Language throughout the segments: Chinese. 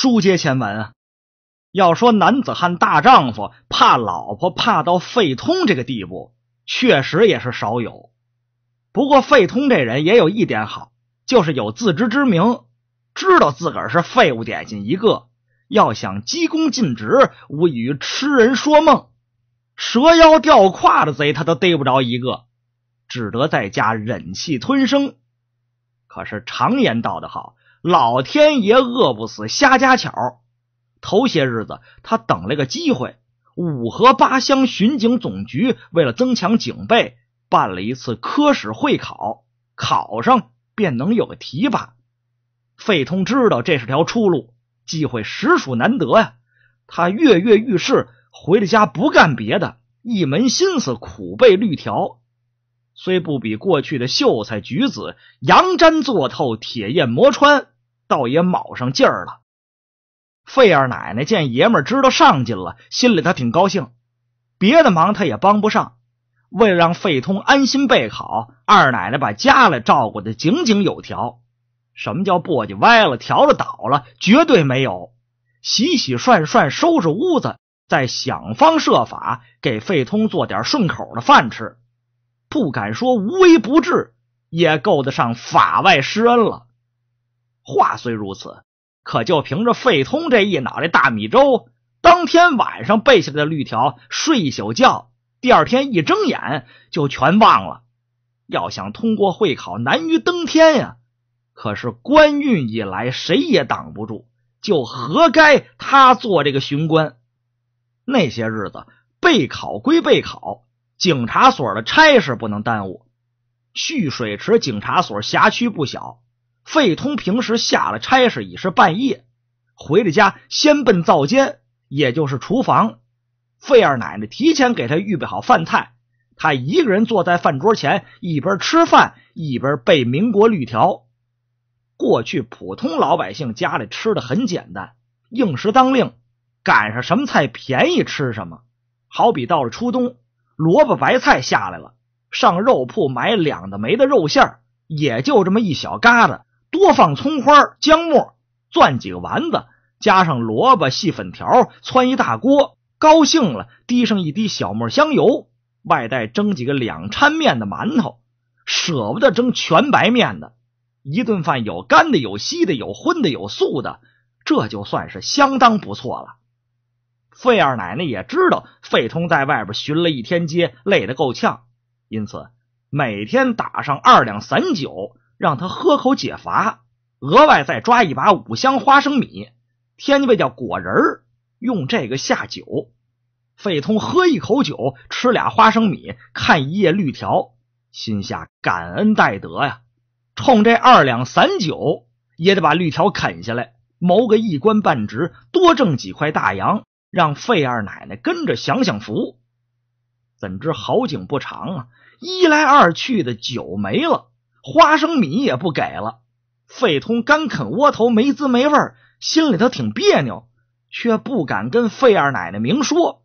书接前文啊，要说男子汉大丈夫怕老婆怕到费通这个地步，确实也是少有。不过费通这人也有一点好，就是有自知之明，知道自个儿是废物点心一个，要想急功尽职，无异于痴人说梦。蛇妖吊胯的贼他都逮不着一个，只得在家忍气吞声。可是常言道的好。老天爷饿不死瞎家巧，头些日子他等了个机会。五河八乡巡警总局为了增强警备，办了一次科室会考，考上便能有个提拔。费通知道这是条出路，机会实属难得呀！他跃跃欲试，回了家不干别的，一门心思苦背绿条。虽不比过去的秀才、举子，羊毡做透，铁砚磨穿，倒也卯上劲儿了。费二奶奶见爷们知道上进了，心里她挺高兴。别的忙她也帮不上，为了让费通安心备考，二奶奶把家里照顾得井井有条。什么叫簸箕歪了、笤帚倒了？绝对没有。洗洗涮涮，收拾屋子，再想方设法给费通做点顺口的饭吃。不敢说无微不至，也够得上法外施恩了。话虽如此，可就凭着费通这一脑袋大米粥，当天晚上背下来的绿条，睡一宿觉，第二天一睁眼就全忘了。要想通过会考，难于登天呀！可是官运一来，谁也挡不住，就活该他做这个巡官。那些日子备考归备考。警察所的差事不能耽误。蓄水池警察所辖区不小。费通平时下了差事已是半夜，回了家先奔灶间，也就是厨房。费二奶奶提前给他预备好饭菜，他一个人坐在饭桌前，一边吃饭一边背《民国律条》。过去普通老百姓家里吃的很简单，应时当令，赶上什么菜便宜吃什么。好比到了初冬。萝卜白菜下来了，上肉铺买两大梅的肉馅儿，也就这么一小疙瘩，多放葱花、姜末，攥几个丸子，加上萝卜细粉条，汆一大锅，高兴了滴上一滴小磨香油，外带蒸几个两掺面的馒头，舍不得蒸全白面的，一顿饭有干的有稀的有荤的有素的，这就算是相当不错了。费二奶奶也知道费通在外边巡了一天街，累得够呛，因此每天打上二两散酒，让他喝口解乏，额外再抓一把五香花生米，天津卫叫果仁儿，用这个下酒。费通喝一口酒，吃俩花生米，看一夜绿条，心下感恩戴德呀！冲这二两散酒，也得把绿条啃下来，谋个一官半职，多挣几块大洋。让费二奶奶跟着享享福，怎知好景不长啊！一来二去的酒没了，花生米也不给了。费通干啃窝头没滋没味儿，心里头挺别扭，却不敢跟费二奶奶明说。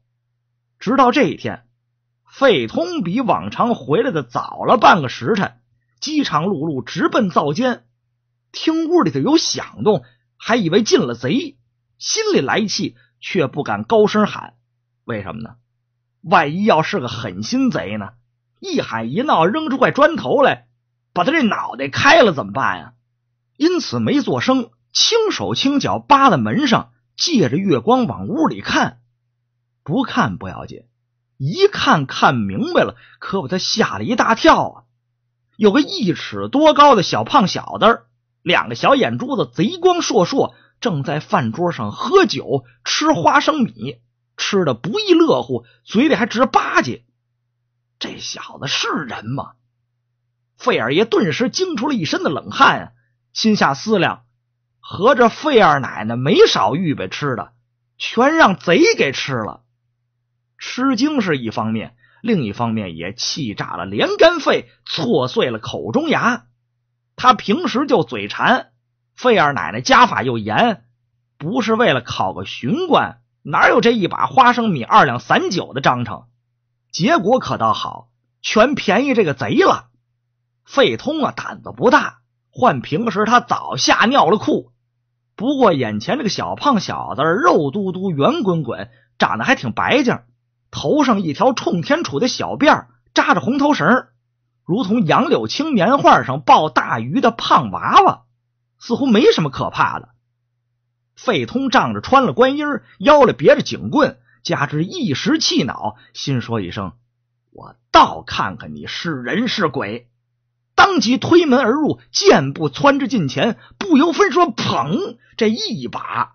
直到这一天，费通比往常回来的早了半个时辰，饥肠辘辘，直奔灶间，听屋里头有响动，还以为进了贼，心里来气。却不敢高声喊，为什么呢？万一要是个狠心贼呢？一喊一闹，扔出块砖头来，把他这脑袋开了怎么办呀？因此没做声，轻手轻脚扒在门上，借着月光往屋里看。不看不要紧，一看看明白了，可把他吓了一大跳啊！有个一尺多高的小胖小子，两个小眼珠子贼光烁烁。正在饭桌上喝酒、吃花生米，吃的不亦乐乎，嘴里还直巴结。这小子是人吗？费二爷顿时惊出了一身的冷汗，心下思量：合着费二奶奶没少预备吃的，全让贼给吃了。吃惊是一方面，另一方面也气炸了，连肝肺挫碎了，口中牙。他平时就嘴馋。费二奶奶家法又严，不是为了考个巡官，哪有这一把花生米二两散酒的章程？结果可倒好，全便宜这个贼了。费通啊，胆子不大，换平时他早吓尿了裤。不过眼前这个小胖小子，肉嘟嘟、圆滚滚，长得还挺白净，头上一条冲天杵的小辫扎着红头绳，如同杨柳青年画上抱大鱼的胖娃娃。似乎没什么可怕的。费通仗着穿了官衣，腰里别着警棍，加之一时气恼，心说一声：“我倒看看你是人是鬼！”当即推门而入，箭步窜至近前，不由分说，砰！这一把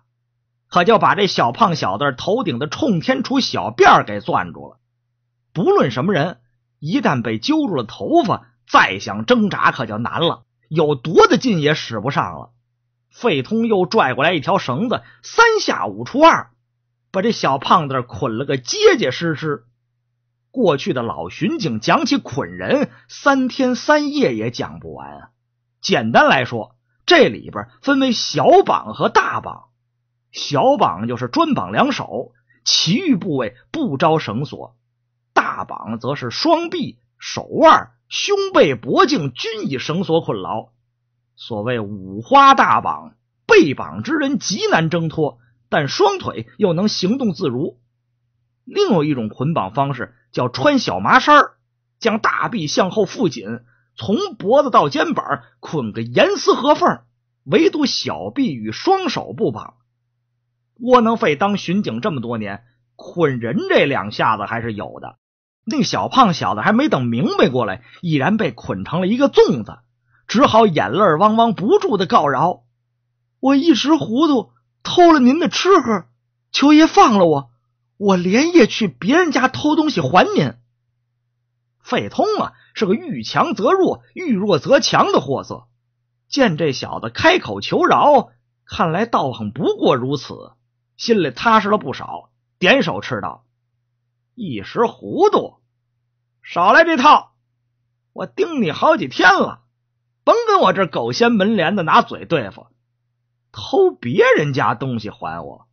可就把这小胖小子头顶的冲天出小辫给攥住了。不论什么人，一旦被揪住了头发，再想挣扎可就难了。有多大的劲也使不上了。费通又拽过来一条绳子，三下五除二把这小胖子捆了个结结实实。过去的老巡警讲起捆人，三天三夜也讲不完。啊。简单来说，这里边分为小绑和大绑。小绑就是专绑两手，其余部位不招绳索；大绑则是双臂、手腕。胸背脖颈均以绳索捆牢，所谓五花大绑，被绑之人极难挣脱，但双腿又能行动自如。另有一种捆绑方式叫穿小麻衫，将大臂向后缚紧，从脖子到肩膀捆个严丝合缝，唯独小臂与双手不绑。窝囊废当巡警这么多年，捆人这两下子还是有的。那小胖小子还没等明白过来，已然被捆成了一个粽子，只好眼泪汪汪不住的告饶：“我一时糊涂，偷了您的吃喝，求爷放了我，我连夜去别人家偷东西还您。”费通啊，是个遇强则弱、遇弱则强的货色，见这小子开口求饶，看来道行不过如此，心里踏实了不少，点手斥道：“一时糊涂。”少来这套！我盯你好几天了，甭跟我这狗掀门帘的拿嘴对付。偷别人家东西还我，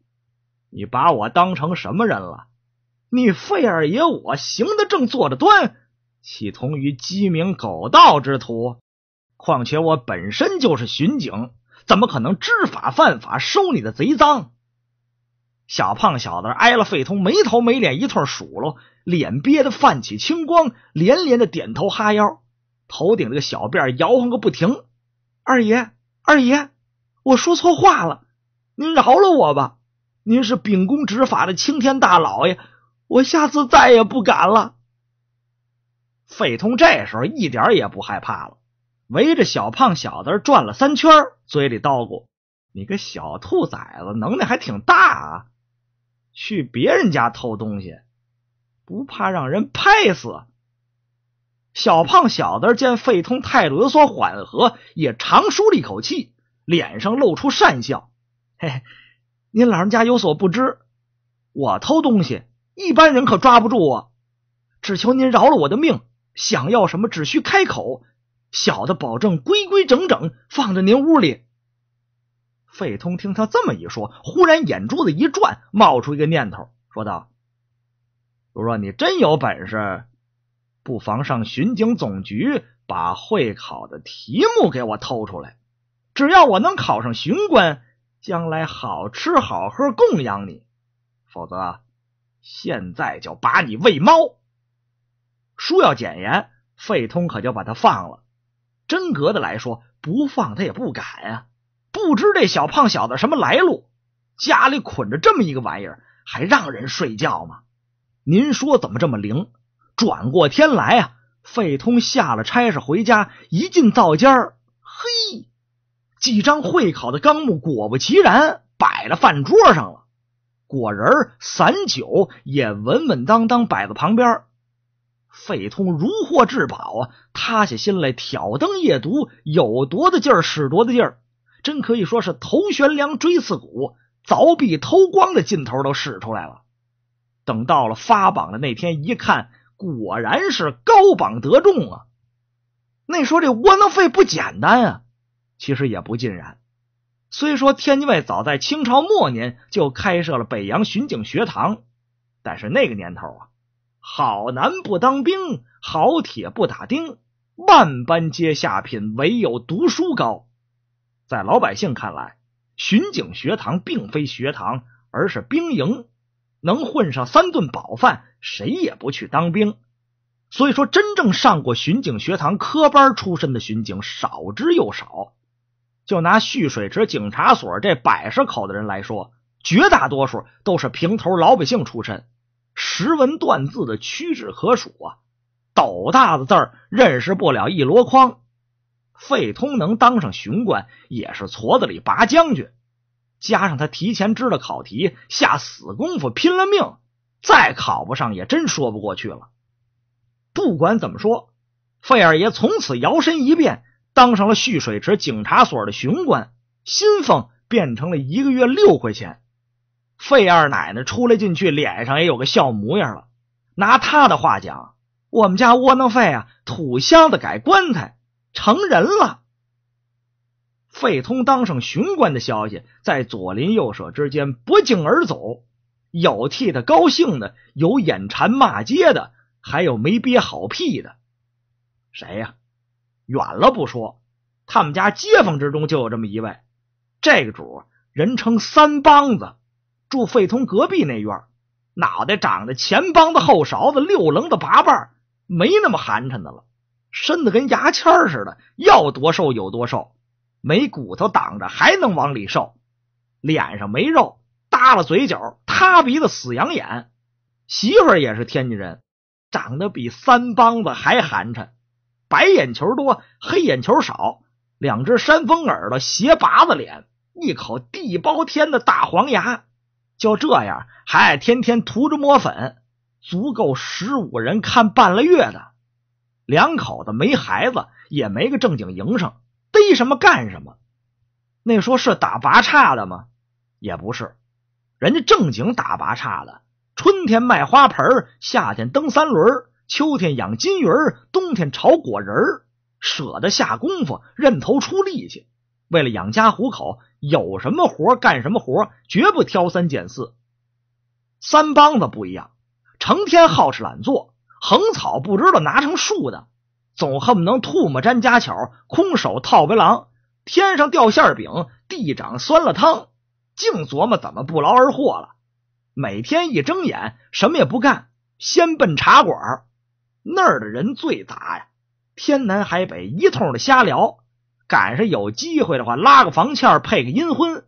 你把我当成什么人了？你费二爷，我行得正坐得端，岂同于鸡鸣狗盗之徒？况且我本身就是巡警，怎么可能知法犯法收你的贼赃？小胖小子挨了费通没头没脸一通数落，脸憋得泛起青光，连连的点头哈腰，头顶这个小辫摇晃个不停。二爷，二爷，我说错话了，您饶了我吧！您是秉公执法的青天大老爷，我下次再也不敢了。费通这时候一点也不害怕了，围着小胖小子转了三圈，嘴里叨咕：“你个小兔崽子，能耐还挺大啊！”去别人家偷东西，不怕让人拍死？小胖小子见费通态度有所缓和，也长舒了一口气，脸上露出善笑：“嘿嘿，您老人家有所不知，我偷东西，一般人可抓不住我。只求您饶了我的命，想要什么只需开口，小的保证规规整整放在您屋里。”费通听他这么一说，忽然眼珠子一转，冒出一个念头，说道：“如若你真有本事，不妨上巡警总局，把会考的题目给我偷出来。只要我能考上巡官，将来好吃好喝供养你；否则，现在就把你喂猫。书要简言，费通可就把他放了。真格的来说，不放他也不敢啊。”不知这小胖小子什么来路，家里捆着这么一个玩意儿，还让人睡觉吗？您说怎么这么灵？转过天来啊，费通下了差事回家，一进灶间嘿，几张会考的纲目果不其然摆在饭桌上了，果仁散酒也稳稳当当摆在旁边。费通如获至宝啊，塌下心来挑灯夜读，有多大劲儿使多大劲儿。真可以说是头悬梁、锥刺股、凿壁偷光的劲头都使出来了。等到了发榜的那天，一看，果然是高榜得中啊！那说这窝囊废不简单啊，其实也不尽然。虽说天津卫早在清朝末年就开设了北洋巡警学堂，但是那个年头啊，好男不当兵，好铁不打钉，万般皆下品，唯有读书高。在老百姓看来，巡警学堂并非学堂，而是兵营。能混上三顿饱饭，谁也不去当兵。所以说，真正上过巡警学堂科班出身的巡警少之又少。就拿蓄水池警察所这百十口的人来说，绝大多数都是平头老百姓出身，识文断字的屈指可数啊，斗大的字儿认识不了一箩筐。费通能当上巡官，也是矬子里拔将军。加上他提前知了考题，下死功夫，拼了命，再考不上也真说不过去了。不管怎么说，费二爷从此摇身一变，当上了蓄水池警察所的巡官，薪俸变成了一个月六块钱。费二奶奶出来进去，脸上也有个笑模样了。拿他的话讲，我们家窝囊废啊，土箱子改棺材。成人了，费通当上巡官的消息在左邻右舍之间不胫而走。有替他高兴的，有眼馋骂街的，还有没憋好屁的。谁呀？远了不说，他们家街坊之中就有这么一位。这个主人称三帮子，住费通隔壁那院脑袋长的前帮子后勺子六棱子八瓣，没那么寒碜的了。身子跟牙签儿似的，要多瘦有多瘦，没骨头挡着还能往里瘦。脸上没肉，耷拉嘴角，塌鼻子，死羊眼。媳妇儿也是天津人，长得比三帮子还寒碜，白眼球多，黑眼球少，两只扇风耳朵，斜拔子脸，一口地包天的大黄牙。就这样，还天天涂着抹粉，足够十五人看半个月的。两口子没孩子，也没个正经营生，逮什么干什么。那说是打拔叉的吗？也不是，人家正经打拔叉的，春天卖花盆夏天蹬三轮秋天养金鱼儿，冬天炒果仁儿，舍得下功夫，认头出力气，为了养家糊口，有什么活干什么活，绝不挑三拣四。三帮子不一样，成天好吃懒做。横草不知道拿成竖的，总恨不能唾沫沾家巧，空手套白狼，天上掉馅饼，地长酸了汤，净琢磨怎么不劳而获了。每天一睁眼，什么也不干，先奔茶馆，那儿的人最杂呀，天南海北一通的瞎聊，赶上有机会的话，拉个房欠配个阴婚，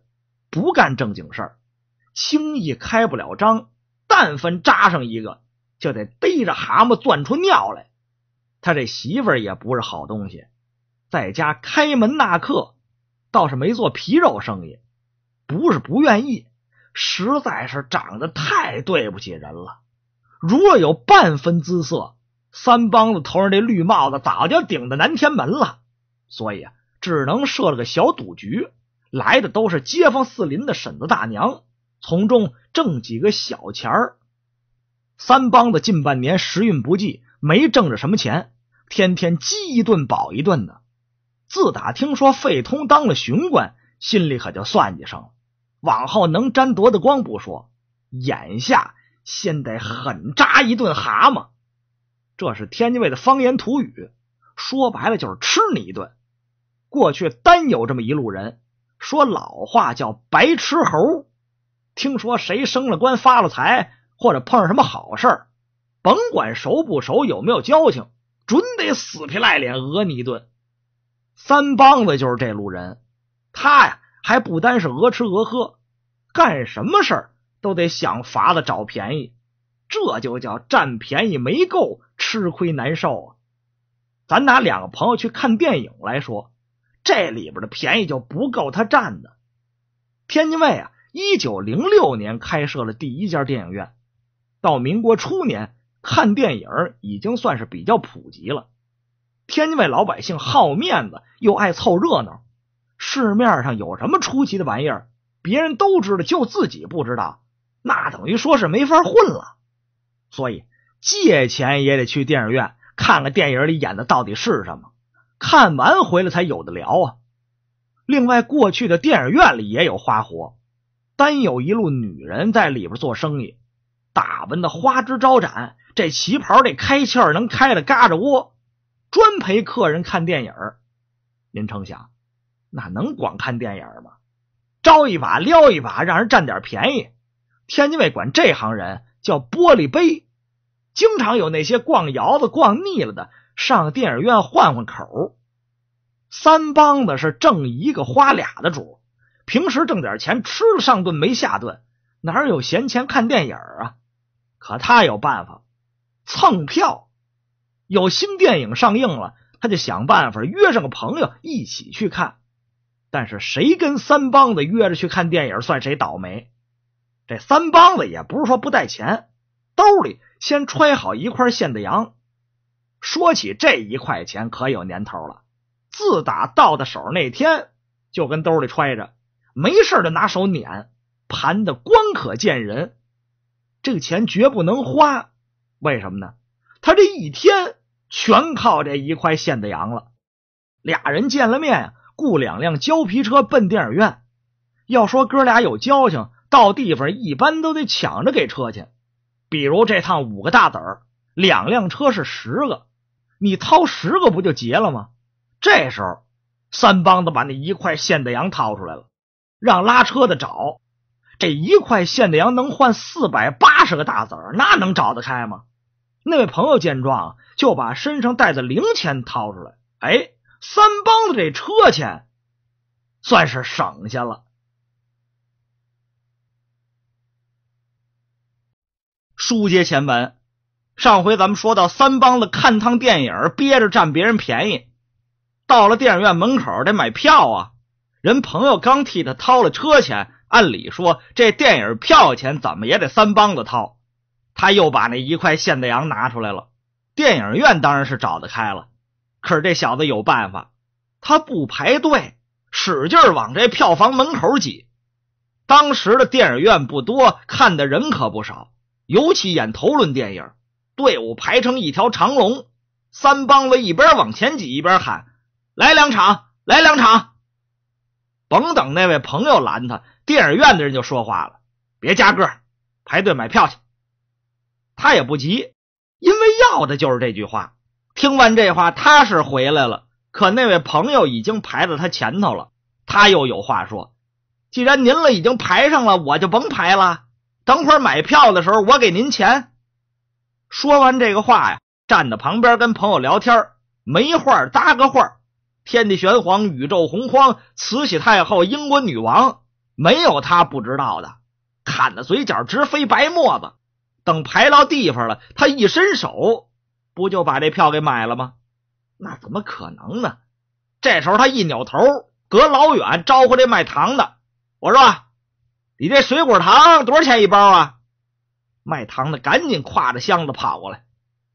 不干正经事儿，轻易开不了张，但凡扎上一个。就得逮着蛤蟆钻出尿来，他这媳妇儿也不是好东西，在家开门纳客倒是没做皮肉生意，不是不愿意，实在是长得太对不起人了。如果有半分姿色，三帮子头上这绿帽子早就顶到南天门了。所以啊，只能设了个小赌局，来的都是街坊四邻的婶子大娘，从中挣几个小钱儿。三帮子近半年时运不济，没挣着什么钱，天天饥一顿饱一顿的。自打听说费通当了巡官，心里可就算计上了。往后能沾多大光不说，眼下先得狠扎一顿蛤蟆。这是天津卫的方言土语，说白了就是吃你一顿。过去单有这么一路人，说老话叫白吃猴。听说谁升了官发了财。或者碰上什么好事儿，甭管熟不熟，有没有交情，准得死皮赖脸讹你一顿。三帮子就是这路人，他呀还不单是讹吃讹喝，干什么事儿都得想法子找便宜，这就叫占便宜没够，吃亏难受啊。咱拿两个朋友去看电影来说，这里边的便宜就不够他占的。天津卫啊，一九零六年开设了第一家电影院。到民国初年，看电影已经算是比较普及了。天津卫老百姓好面子，又爱凑热闹，市面上有什么出奇的玩意儿，别人都知道，就自己不知道，那等于说是没法混了。所以借钱也得去电影院看看电影里演的到底是什么，看完回来才有的聊啊。另外，过去的电影院里也有花活，单有一路女人在里边做生意。打扮的花枝招展，这旗袍这开窍能开的嘎着窝，专陪客人看电影您成想，那能光看电影吗？招一把撩一把，让人占点便宜。天津卫管这行人叫“玻璃杯”，经常有那些逛窑子逛腻了的，上电影院换换口。三帮子是挣一个花俩的主，平时挣点钱，吃了上顿没下顿。哪有闲钱看电影啊？可他有办法，蹭票。有新电影上映了，他就想办法约上个朋友一起去看。但是谁跟三帮子约着去看电影，算谁倒霉。这三帮子也不是说不带钱，兜里先揣好一块现的洋。说起这一块钱，可有年头了，自打到的手那天就跟兜里揣着，没事就拿手捻。盘的光可见人，这个钱绝不能花，为什么呢？他这一天全靠这一块现大洋了。俩人见了面啊，雇两辆胶皮车奔电影院。要说哥俩有交情，到地方一般都得抢着给车钱。比如这趟五个大子儿，两辆车是十个，你掏十个不就结了吗？这时候三帮子把那一块现大洋掏出来了，让拉车的找。这一块现大洋能换四百八十个大子儿，那能找得开吗？那位朋友见状，就把身上带的零钱掏出来。哎，三帮子这车钱算是省下了。书接前文，上回咱们说到三帮子看趟电影，憋着占别人便宜，到了电影院门口得买票啊。人朋友刚替他掏了车钱。按理说，这电影票钱怎么也得三帮子掏。他又把那一块现大洋拿出来了。电影院当然是找得开了，可是这小子有办法，他不排队，使劲往这票房门口挤。当时的电影院不多，看的人可不少，尤其演头轮电影，队伍排成一条长龙。三帮子一边往前挤，一边喊：“来两场，来两场。”甭等那位朋友拦他，电影院的人就说话了：“别加个，排队买票去。”他也不急，因为要的就是这句话。听完这话，他是回来了，可那位朋友已经排在他前头了。他又有话说：“既然您了已经排上了，我就甭排了。等会儿买票的时候，我给您钱。”说完这个话呀，站在旁边跟朋友聊天没话搭个话。天地玄黄，宇宙洪荒，慈禧太后，英国女王，没有他不知道的。砍的嘴角直飞白沫子。等排到地方了，他一伸手，不就把这票给买了吗？那怎么可能呢？这时候他一扭头，隔老远招呼这卖糖的：“我说，你这水果糖多少钱一包啊？”卖糖的赶紧挎着箱子跑过来：“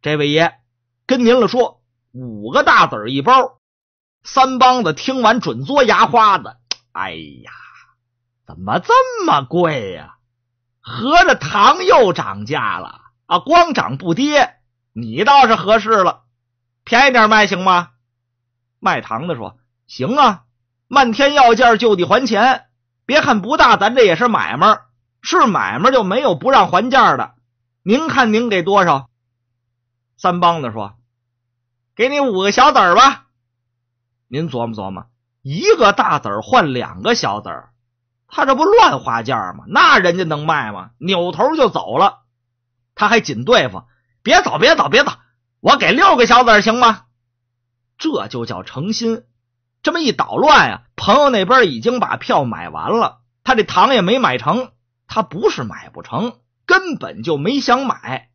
这位爷，跟您了说，五个大子一包。”三帮子听完准嘬牙花子。哎呀，怎么这么贵呀？合着糖又涨价了啊？光涨不跌，你倒是合适了，便宜点卖行吗？卖糖的说：“行啊，漫天要价就地还钱。别看不大，咱这也是买卖，是买卖就没有不让还价的。您看您给多少？”三帮子说：“给你五个小子儿吧。”您琢磨琢磨，一个大子儿换两个小子儿，他这不乱花价吗？那人家能卖吗？扭头就走了。他还紧对付，别走，别走，别走，我给六个小子儿行吗？这就叫诚心。这么一捣乱啊，朋友那边已经把票买完了，他这糖也没买成。他不是买不成，根本就没想买。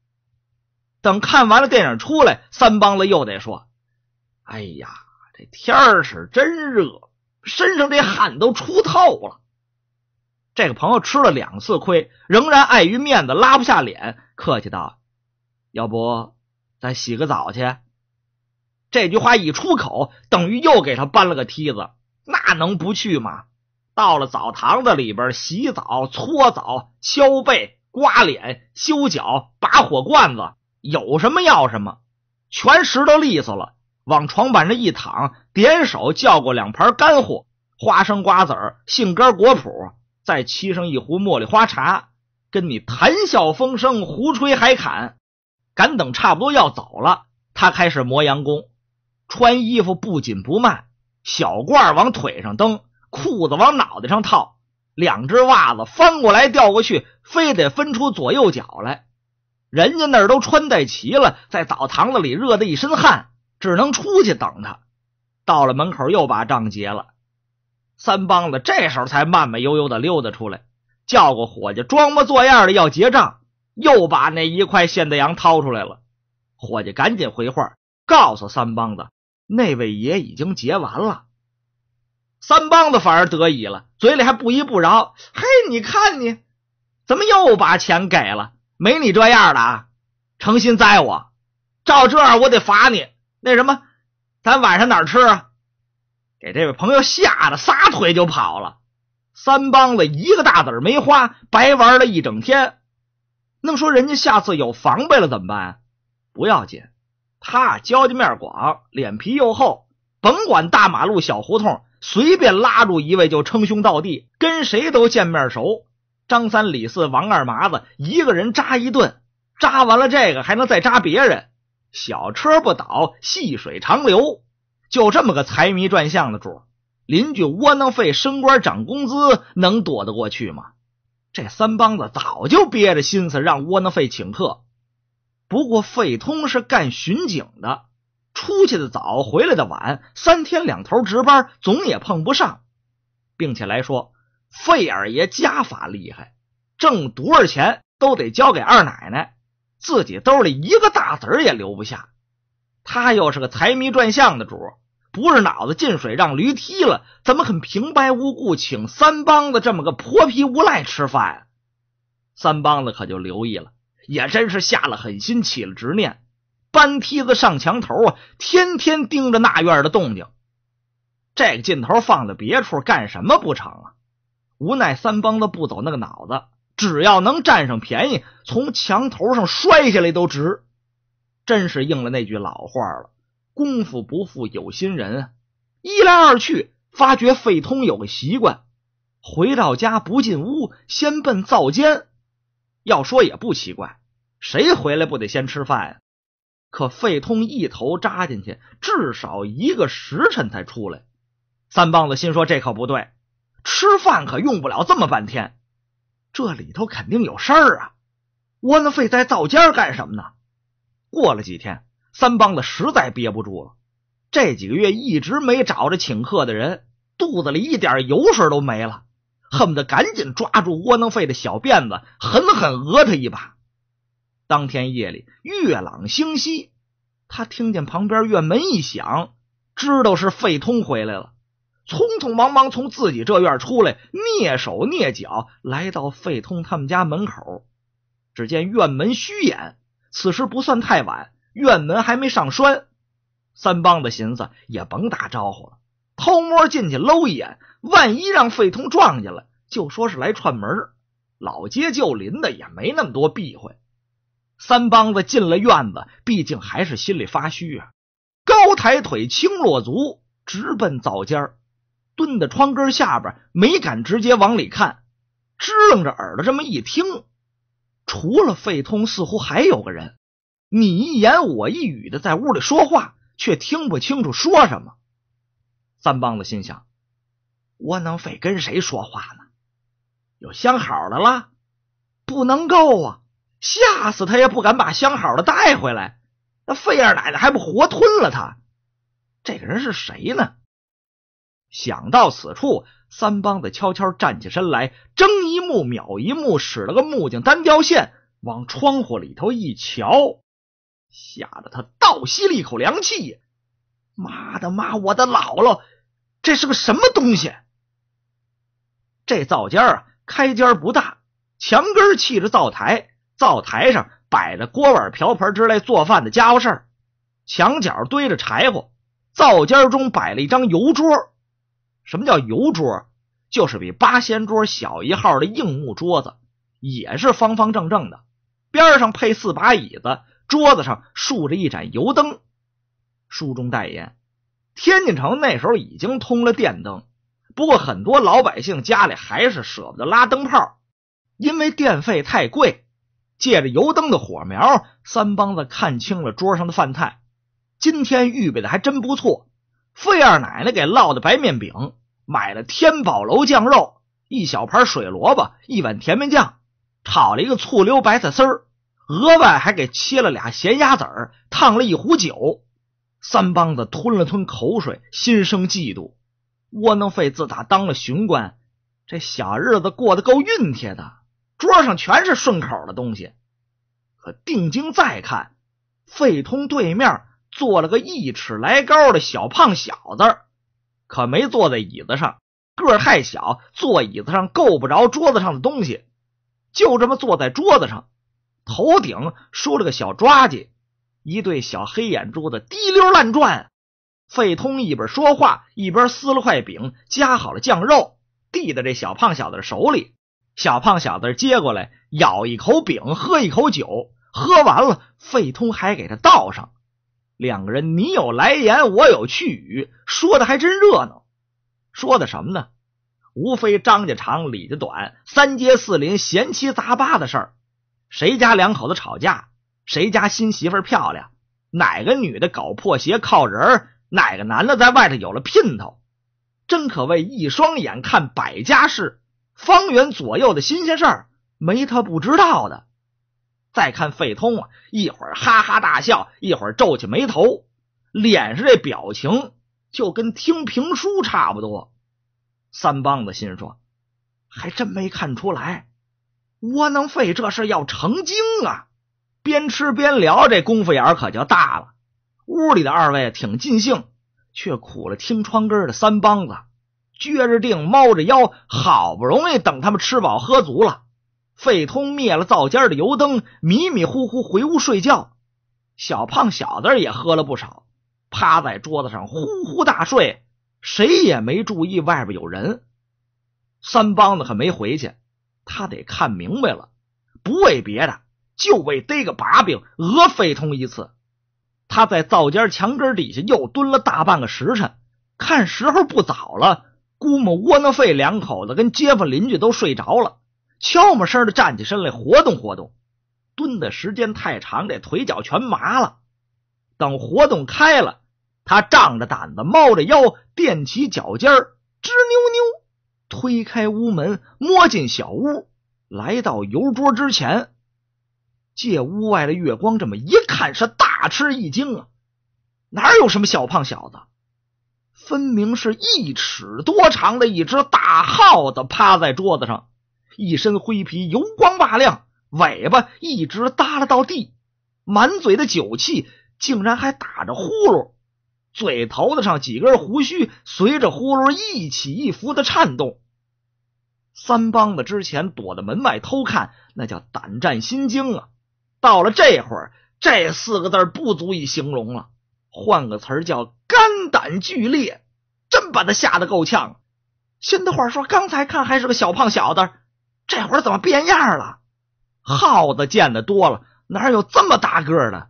等看完了电影出来，三帮子又得说：“哎呀。”这天儿是真热，身上这汗都出透了。这个朋友吃了两次亏，仍然碍于面子拉不下脸，客气道：“要不咱洗个澡去？”这句话一出口，等于又给他搬了个梯子，那能不去吗？到了澡堂子里边，洗澡、搓澡、敲背、刮脸、修脚、拔火罐子，有什么要什么，全拾掇利索了。往床板上一躺，点手叫过两盘干货，花生、瓜子儿、杏干、果脯，再沏上一壶茉莉花茶，跟你谈笑风生，胡吹海侃。赶等差不多要走了，他开始磨洋工，穿衣服不紧不慢，小褂往腿上蹬，裤子往脑袋上套，两只袜子翻过来掉过去，非得分出左右脚来。人家那儿都穿戴齐了，在澡堂子里热得一身汗。只能出去等他。到了门口，又把账结了。三帮子这时候才慢慢悠悠的溜达出来，叫过伙计，装模作样的要结账，又把那一块现大洋掏出来了。伙计赶紧回话，告诉三帮子那位爷已经结完了。三帮子反而得意了，嘴里还不依不饶：“嘿，你看你，怎么又把钱给了？没你这样的啊！成心栽我，照这样我得罚你。”那什么，咱晚上哪儿吃啊？给这位朋友吓得撒腿就跑了。三帮子一个大子没花，白玩了一整天。那么说，人家下次有防备了怎么办？不要紧，他交际面广，脸皮又厚，甭管大马路小胡同，随便拉住一位就称兄道弟，跟谁都见面熟。张三李四王二麻子，一个人扎一顿，扎完了这个还能再扎别人。小车不倒，细水长流，就这么个财迷转向的主，邻居窝囊废升官涨工资，能躲得过去吗？这三帮子早就憋着心思让窝囊废请客。不过费通是干巡警的，出去的早，回来的晚，三天两头值班，总也碰不上。并且来说，费二爷家法厉害，挣多少钱都得交给二奶奶。自己兜里一个大子儿也留不下，他又是个财迷转向的主，不是脑子进水让驴踢了，怎么肯平白无故请三帮子这么个泼皮无赖吃饭？三帮子可就留意了，也真是下了狠心，起了执念，搬梯子上墙头啊，天天盯着那院的动静。这个劲头放在别处干什么不成啊？无奈三帮子不走那个脑子。只要能占上便宜，从墙头上摔下来都值。真是应了那句老话了，“功夫不负有心人。”一来二去，发觉费通有个习惯：回到家不进屋，先奔灶间。要说也不奇怪，谁回来不得先吃饭呀？可费通一头扎进去，至少一个时辰才出来。三棒子心说：“这可不对，吃饭可用不了这么半天。”这里头肯定有事儿啊！窝囊废在灶间干什么呢？过了几天，三帮子实在憋不住了，这几个月一直没找着请客的人，肚子里一点油水都没了，恨不得赶紧抓住窝囊废的小辫子，狠狠讹他一把。当天夜里月朗星稀，他听见旁边院门一响，知道是费通回来了。匆匆忙忙从自己这院出来，蹑手蹑脚来到费通他们家门口。只见院门虚掩，此时不算太晚，院门还没上栓。三帮子寻思，也甭打招呼了，偷摸进去搂一眼。万一让费通撞见了，就说是来串门。老街旧邻的也没那么多避讳。三帮子进了院子，毕竟还是心里发虚啊，高抬腿轻落足，直奔灶间儿。蹲在窗根下边，没敢直接往里看，支棱着耳朵这么一听，除了费通，似乎还有个人，你一言我一语的在屋里说话，却听不清楚说什么。三棒子心想：窝囊废跟谁说话呢？有相好的了？不能够啊！吓死他也不敢把相好的带回来，那费二奶奶还不活吞了他？这个人是谁呢？想到此处，三梆子悄悄站起身来，睁一目，秒一目，使了个木匠单吊线，往窗户里头一瞧，吓得他倒吸了一口凉气：“妈的妈，我的姥姥，这是个什么东西？”这灶间啊，开间不大，墙根砌着灶台，灶台上摆着锅碗瓢盆之类做饭的家伙事儿，墙角堆着柴火，灶间中摆了一张油桌。什么叫油桌？就是比八仙桌小一号的硬木桌子，也是方方正正的，边上配四把椅子，桌子上竖着一盏油灯。书中代言，天津城那时候已经通了电灯，不过很多老百姓家里还是舍不得拉灯泡，因为电费太贵。借着油灯的火苗，三帮子看清了桌上的饭菜，今天预备的还真不错，费二奶奶给烙的白面饼。买了天宝楼酱肉，一小盘水萝卜，一碗甜面酱，炒了一个醋溜白菜丝儿，额外还给切了俩咸鸭子儿，烫了一壶酒。三帮子吞了吞口水，心生嫉妒。窝囊废自打当了巡官，这小日子过得够熨帖的，桌上全是顺口的东西。可定睛再看，费通对面坐了个一尺来高的小胖小子。可没坐在椅子上，个儿太小，坐椅子上够不着桌子上的东西，就这么坐在桌子上。头顶梳了个小抓髻，一对小黑眼珠子滴溜乱转。费通一边说话一边撕了块饼，夹好了酱肉，递到这小胖小子手里。小胖小子接过来，咬一口饼，喝一口酒，喝完了，费通还给他倒上。两个人，你有来言，我有去语，说的还真热闹。说的什么呢？无非张家长、李家短，三街四邻、闲七杂八的事儿。谁家两口子吵架？谁家新媳妇漂亮？哪个女的搞破鞋靠人？哪个男的在外头有了姘头？真可谓一双眼看百家事，方圆左右的新鲜事儿，没他不知道的。再看费通啊，一会儿哈哈大笑，一会儿皱起眉头，脸上这表情就跟听评书差不多。三棒子心说，还真没看出来，窝囊废这事要成精啊！边吃边聊，这功夫眼可就大了。屋里的二位挺尽兴，却苦了听窗根的三帮子，撅着腚，猫着腰，好不容易等他们吃饱喝足了。费通灭了灶间的油灯，迷迷糊糊回屋睡觉。小胖小子也喝了不少，趴在桌子上呼呼大睡，谁也没注意外边有人。三帮子可没回去，他得看明白了，不为别的，就为逮个把柄讹费通一次。他在灶间墙根底下又蹲了大半个时辰，看时候不早了，估摸窝囊废两口子跟街坊邻居都睡着了。悄没声的站起身来活动活动，蹲的时间太长，这腿脚全麻了。等活动开了，他仗着胆子，猫着腰，垫起脚尖吱扭扭推开屋门，摸进小屋，来到油桌之前，借屋外的月光这么一看，是大吃一惊啊！哪有什么小胖小子，分明是一尺多长的一只大耗子趴在桌子上。一身灰皮油光瓦亮，尾巴一直耷拉到地，满嘴的酒气，竟然还打着呼噜，嘴头子上几根胡须随着呼噜一起一伏的颤动。三帮子之前躲在门外偷看，那叫胆战心惊啊！到了这会儿，这四个字不足以形容了，换个词叫肝胆俱裂，真把他吓得够呛。现在话说：“刚才看还是个小胖小子。”这会儿怎么变样了？耗子见的多了，哪有这么大个的？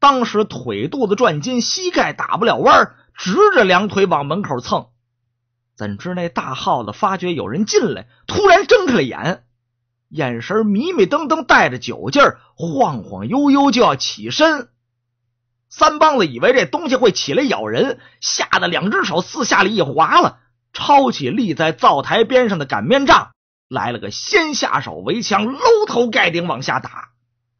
当时腿肚子转筋，膝盖打不了弯，直着两腿往门口蹭。怎知那大耗子发觉有人进来，突然睁开了眼，眼神迷迷瞪瞪，带着酒劲儿，晃晃悠悠就要起身。三棒子以为这东西会起来咬人，吓得两只手四下里一划了，抄起立在灶台边上的擀面杖。来了个先下手为强，搂头盖顶往下打。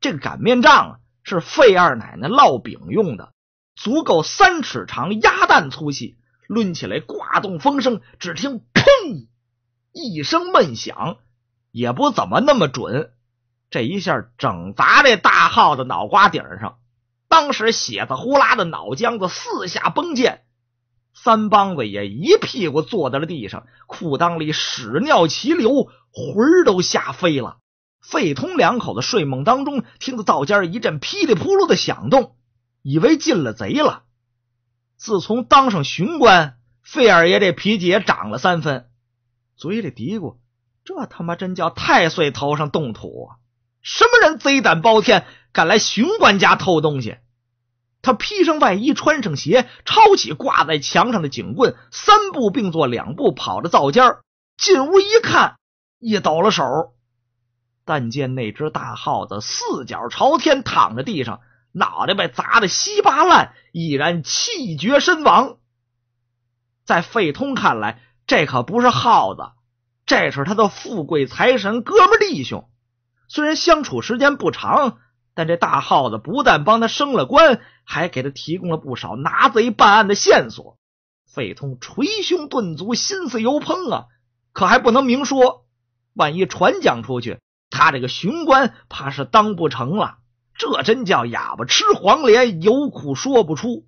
这个擀面杖啊，是费二奶奶烙饼用的，足够三尺长，鸭蛋粗细，抡起来刮动风声。只听“砰”一声闷响，也不怎么那么准。这一下整砸这大耗子脑瓜顶上，当时血子呼啦的，脑浆子四下崩溅。三帮子也一屁股坐在了地上，裤裆里屎尿齐流。魂儿都吓飞了。费通两口子睡梦当中，听到灶间一阵噼里扑噜的响动，以为进了贼了。自从当上巡官，费二爷这脾气也长了三分，嘴里嘀咕：“这他妈真叫太岁头上动土啊！什么人贼胆包天，敢来巡官家偷东西？”他披上外衣，穿上鞋，抄起挂在墙上的警棍，三步并作两步跑着灶间进屋一看。一抖了手，但见那只大耗子四脚朝天躺在地上，脑袋被砸得稀巴烂，已然气绝身亡。在费通看来，这可不是耗子，这是他的富贵财神哥们弟兄。虽然相处时间不长，但这大耗子不但帮他升了官，还给他提供了不少拿贼办案的线索。费通捶胸顿足，心思油烹啊，可还不能明说。万一传讲出去，他这个巡官怕是当不成了。这真叫哑巴吃黄连，有苦说不出。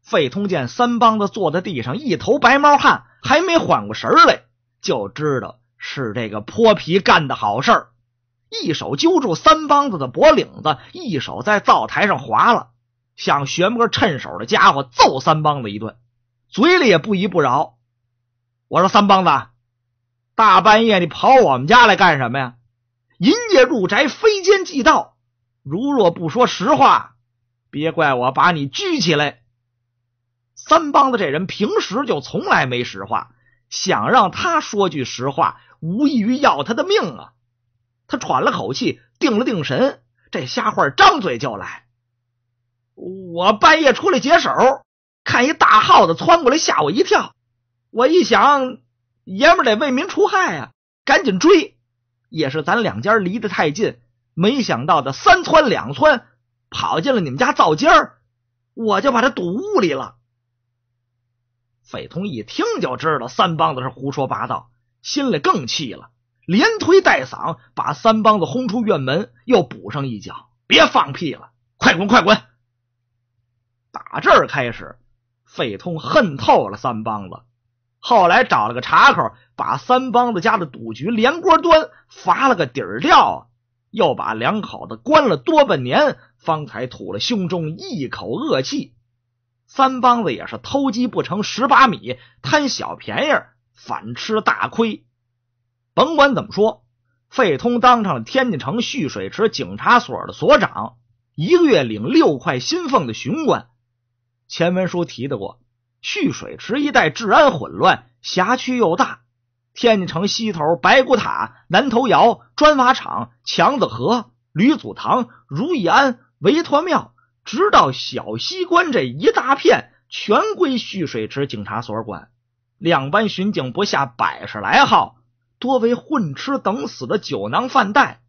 费通见三帮子坐在地上，一头白毛汗，还没缓过神来，就知道是这个泼皮干的好事儿。一手揪住三帮子的脖领子，一手在灶台上划了，想选个趁手的家伙揍三帮子一顿，嘴里也不依不饶。我说三帮子。大半夜你跑我们家来干什么呀？银叶入宅，非奸即盗。如若不说实话，别怪我把你拘起来。三帮子这人平时就从来没实话，想让他说句实话，无异于要他的命啊！他喘了口气，定了定神，这瞎话张嘴就来：我半夜出来解手，看一大耗子窜过来，吓我一跳。我一想。爷们得为民除害啊！赶紧追！也是咱两家离得太近，没想到的三窜两窜跑进了你们家灶间儿，我就把他堵屋里了。匪通一听就知道三帮子是胡说八道，心里更气了，连推带搡把三帮子轰出院门，又补上一脚：“别放屁了，快滚，快滚！”打这儿开始，匪通恨透了三帮子。后来找了个茬口，把三帮子家的赌局连锅端，罚了个底儿掉，又把两口子关了多半年，方才吐了胸中一口恶气。三帮子也是偷鸡不成蚀把米，贪小便宜反吃大亏。甭管怎么说，费通当上了天津城蓄水池警察所的所长，一个月领六块薪俸的巡官。前文书提到过。蓄水池一带治安混乱，辖区又大。天津城西头白骨塔、南头窑砖瓦厂、强子河、吕祖堂、如意庵、韦陀庙，直到小西关这一大片，全归蓄水池警察所管。两班巡警不下百十来号，多为混吃等死的酒囊饭袋，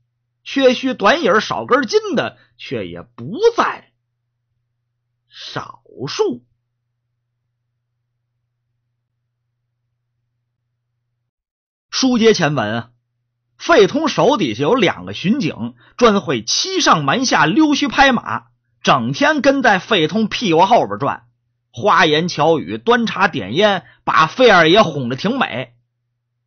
缺须短影、少根筋的，却也不在少数。书接前文啊，费通手底下有两个巡警，专会欺上瞒下、溜须拍马，整天跟在费通屁股后边转，花言巧语、端茶点烟，把费二爷哄得挺美。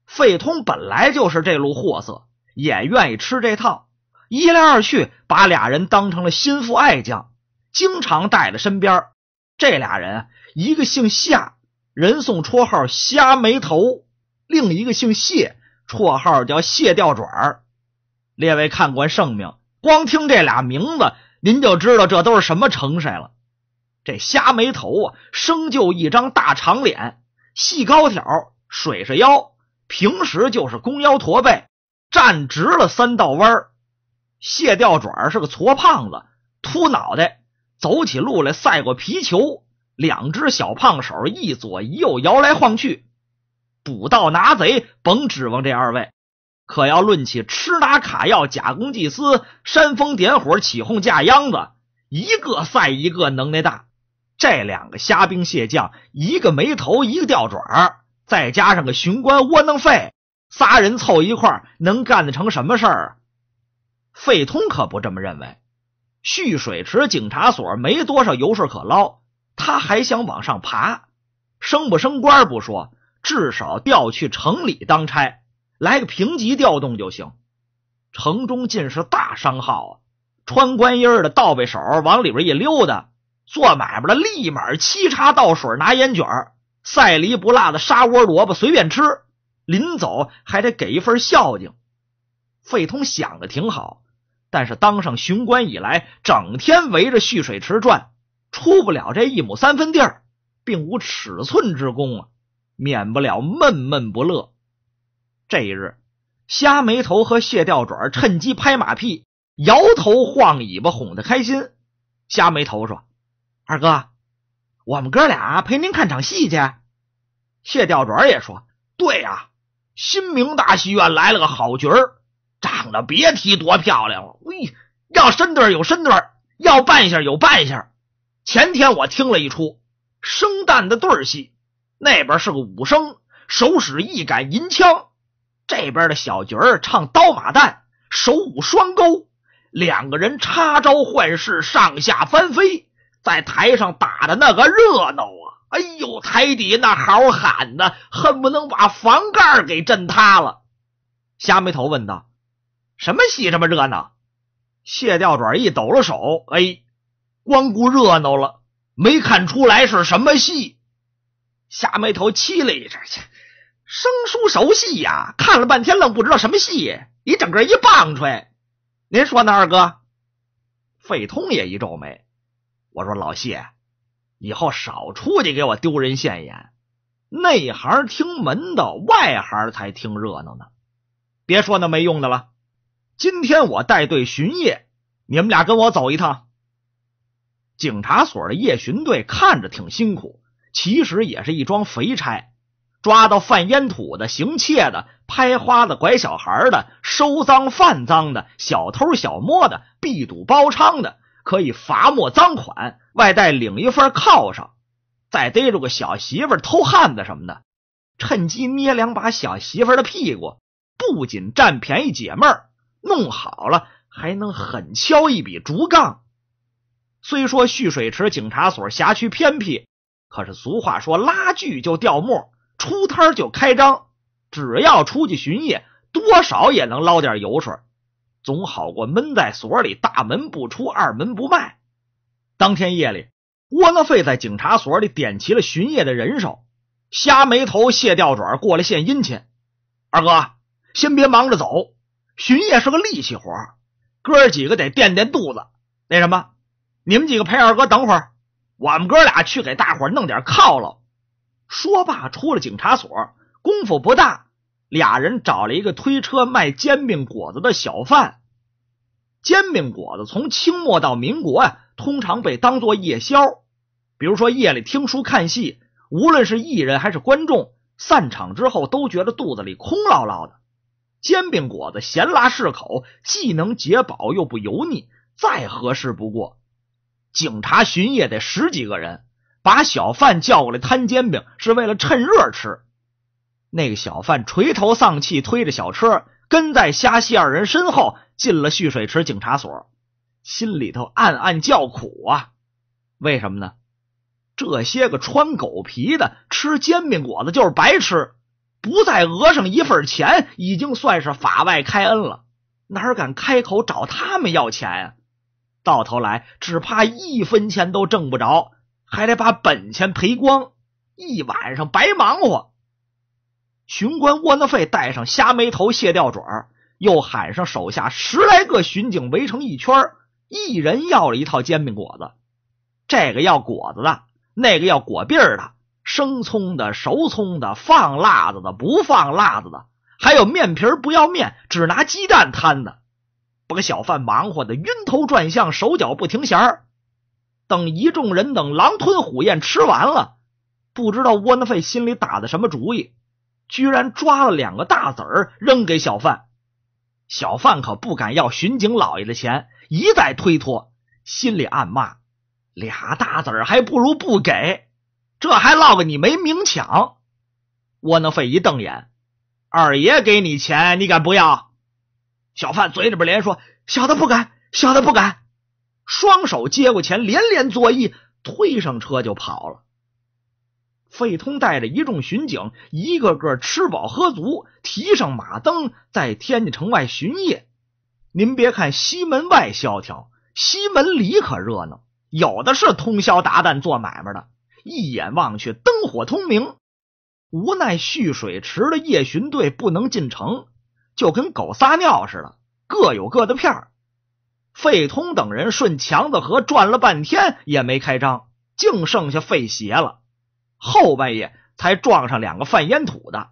费通本来就是这路货色，也愿意吃这套，一来二去，把俩人当成了心腹爱将，经常带在身边。这俩人，一个姓夏，人送绰号“瞎眉头”。另一个姓谢，绰号叫谢吊爪。列位看官，圣明，光听这俩名字，您就知道这都是什么成色了。这虾没头啊，生就一张大长脸，细高挑，水蛇腰，平时就是弓腰驼背，站直了三道弯。谢吊爪是个矬胖子，秃脑袋，走起路来赛过皮球，两只小胖手一左一右摇来晃去。捕盗拿贼甭指望这二位，可要论起吃拿卡要、假公济私、煽风点火、起哄架秧子，一个赛一个能耐大。这两个虾兵蟹将，一个没头，一个吊爪儿，再加上个巡官窝囊废，仨人凑一块儿能干得成什么事儿？费通可不这么认为。蓄水池警察所没多少油水可捞，他还想往上爬，升不升官不说。至少调去城里当差，来个平级调动就行。城中尽是大商号啊，穿官衣的倒背手往里边一溜达，做买卖的立马沏茶倒水拿烟卷赛梨不辣的沙窝萝卜随便吃。临走还得给一份孝敬。费通想的挺好，但是当上巡官以来，整天围着蓄水池转，出不了这一亩三分地儿，并无尺寸之功啊。免不了闷闷不乐。这一日，虾眉头和蟹吊爪趁机拍马屁，摇头晃尾巴，哄得开心。虾眉头说：“二哥，我们哥俩陪您看场戏去。”蟹吊爪也说：“对呀，新明大戏院来了个好角儿，长得别提多漂亮了。喂，要身段有身段，要扮相有扮相。前天我听了一出生旦的对儿戏。”那边是个武生，手使一杆银枪；这边的小角儿唱刀马旦，手舞双钩。两个人插招换式，上下翻飞，在台上打的那个热闹啊！哎呦，台底下那好喊的，恨不能把房盖给震塌了。瞎眉头问道：“什么戏这么热闹？”谢吊爪一抖了手，哎，光顾热闹了，没看出来是什么戏。下眉头，气了一阵去。生疏熟戏呀，看了半天愣不知道什么戏。你整个一棒槌！您说呢，二哥？费通也一皱眉。我说老谢，以后少出去给我丢人现眼。内行听门道，外行才听热闹呢。别说那没用的了。今天我带队巡夜，你们俩跟我走一趟。警察所的夜巡队看着挺辛苦。其实也是一桩肥差，抓到贩烟土的、行窃的、拍花子、拐小孩的、收赃、贩赃的小偷小摸的、必赌包娼的，可以罚没赃款，外带领一份犒赏。再逮住个小媳妇儿偷汉子什么的，趁机捏两把小媳妇儿的屁股，不仅占便宜解闷儿，弄好了还能狠敲一笔竹杠。虽说蓄水池警察所辖区偏僻。可是俗话说，拉锯就掉沫，出摊就开张。只要出去巡夜，多少也能捞点油水，总好过闷在所里，大门不出，二门不迈。当天夜里，窝囊废在警察所里点齐了巡夜的人手，瞎眉头卸吊爪过来献殷勤。二哥，先别忙着走，巡夜是个力气活，哥几个得垫垫肚子。那什么，你们几个陪二哥等会儿。我们哥俩去给大伙弄点犒劳。说罢，出了警察所，功夫不大，俩人找了一个推车卖煎饼果子的小贩。煎饼果子从清末到民国啊，通常被当做夜宵。比如说夜里听书看戏，无论是艺人还是观众，散场之后都觉得肚子里空落落的。煎饼果子咸辣适口，既能解饱又不油腻，再合适不过。警察巡夜得十几个人，把小贩叫过来摊煎饼，是为了趁热吃。那个小贩垂头丧气，推着小车跟在虾西二人身后进了蓄水池警察所，心里头暗暗叫苦啊！为什么呢？这些个穿狗皮的吃煎饼果子就是白吃，不再讹上一份钱，已经算是法外开恩了，哪敢开口找他们要钱啊？到头来，只怕一分钱都挣不着，还得把本钱赔光，一晚上白忙活。巡官窝囊废带上虾没头、卸掉嘴儿，又喊上手下十来个巡警围成一圈儿，一人要了一套煎饼果子。这个要果子的，那个要果篦儿的，生葱的、熟葱的，放辣子的、不放辣子的，还有面皮不要面，只拿鸡蛋摊的。把个小贩忙活的晕头转向，手脚不停弦儿。等一众人等狼吞虎咽吃完了，不知道窝囊废心里打的什么主意，居然抓了两个大子儿扔给小贩。小贩可不敢要巡警老爷的钱，一再推脱，心里暗骂：俩大子儿还不如不给，这还落个你没明抢。窝囊废一瞪眼：“二爷给你钱，你敢不要？”小贩嘴里边连说：“小的不敢，小的不敢。”双手接过钱，连连作揖，推上车就跑了。费通带着一众巡警，一个个吃饱喝足，提上马灯，在天津城外巡夜。您别看西门外萧条，西门里可热闹，有的是通宵达旦做买卖的，一眼望去灯火通明。无奈蓄水池的夜巡队不能进城。就跟狗撒尿似的，各有各的片儿。费通等人顺强子河转了半天也没开张，净剩下费鞋了。后半夜才撞上两个贩烟土的，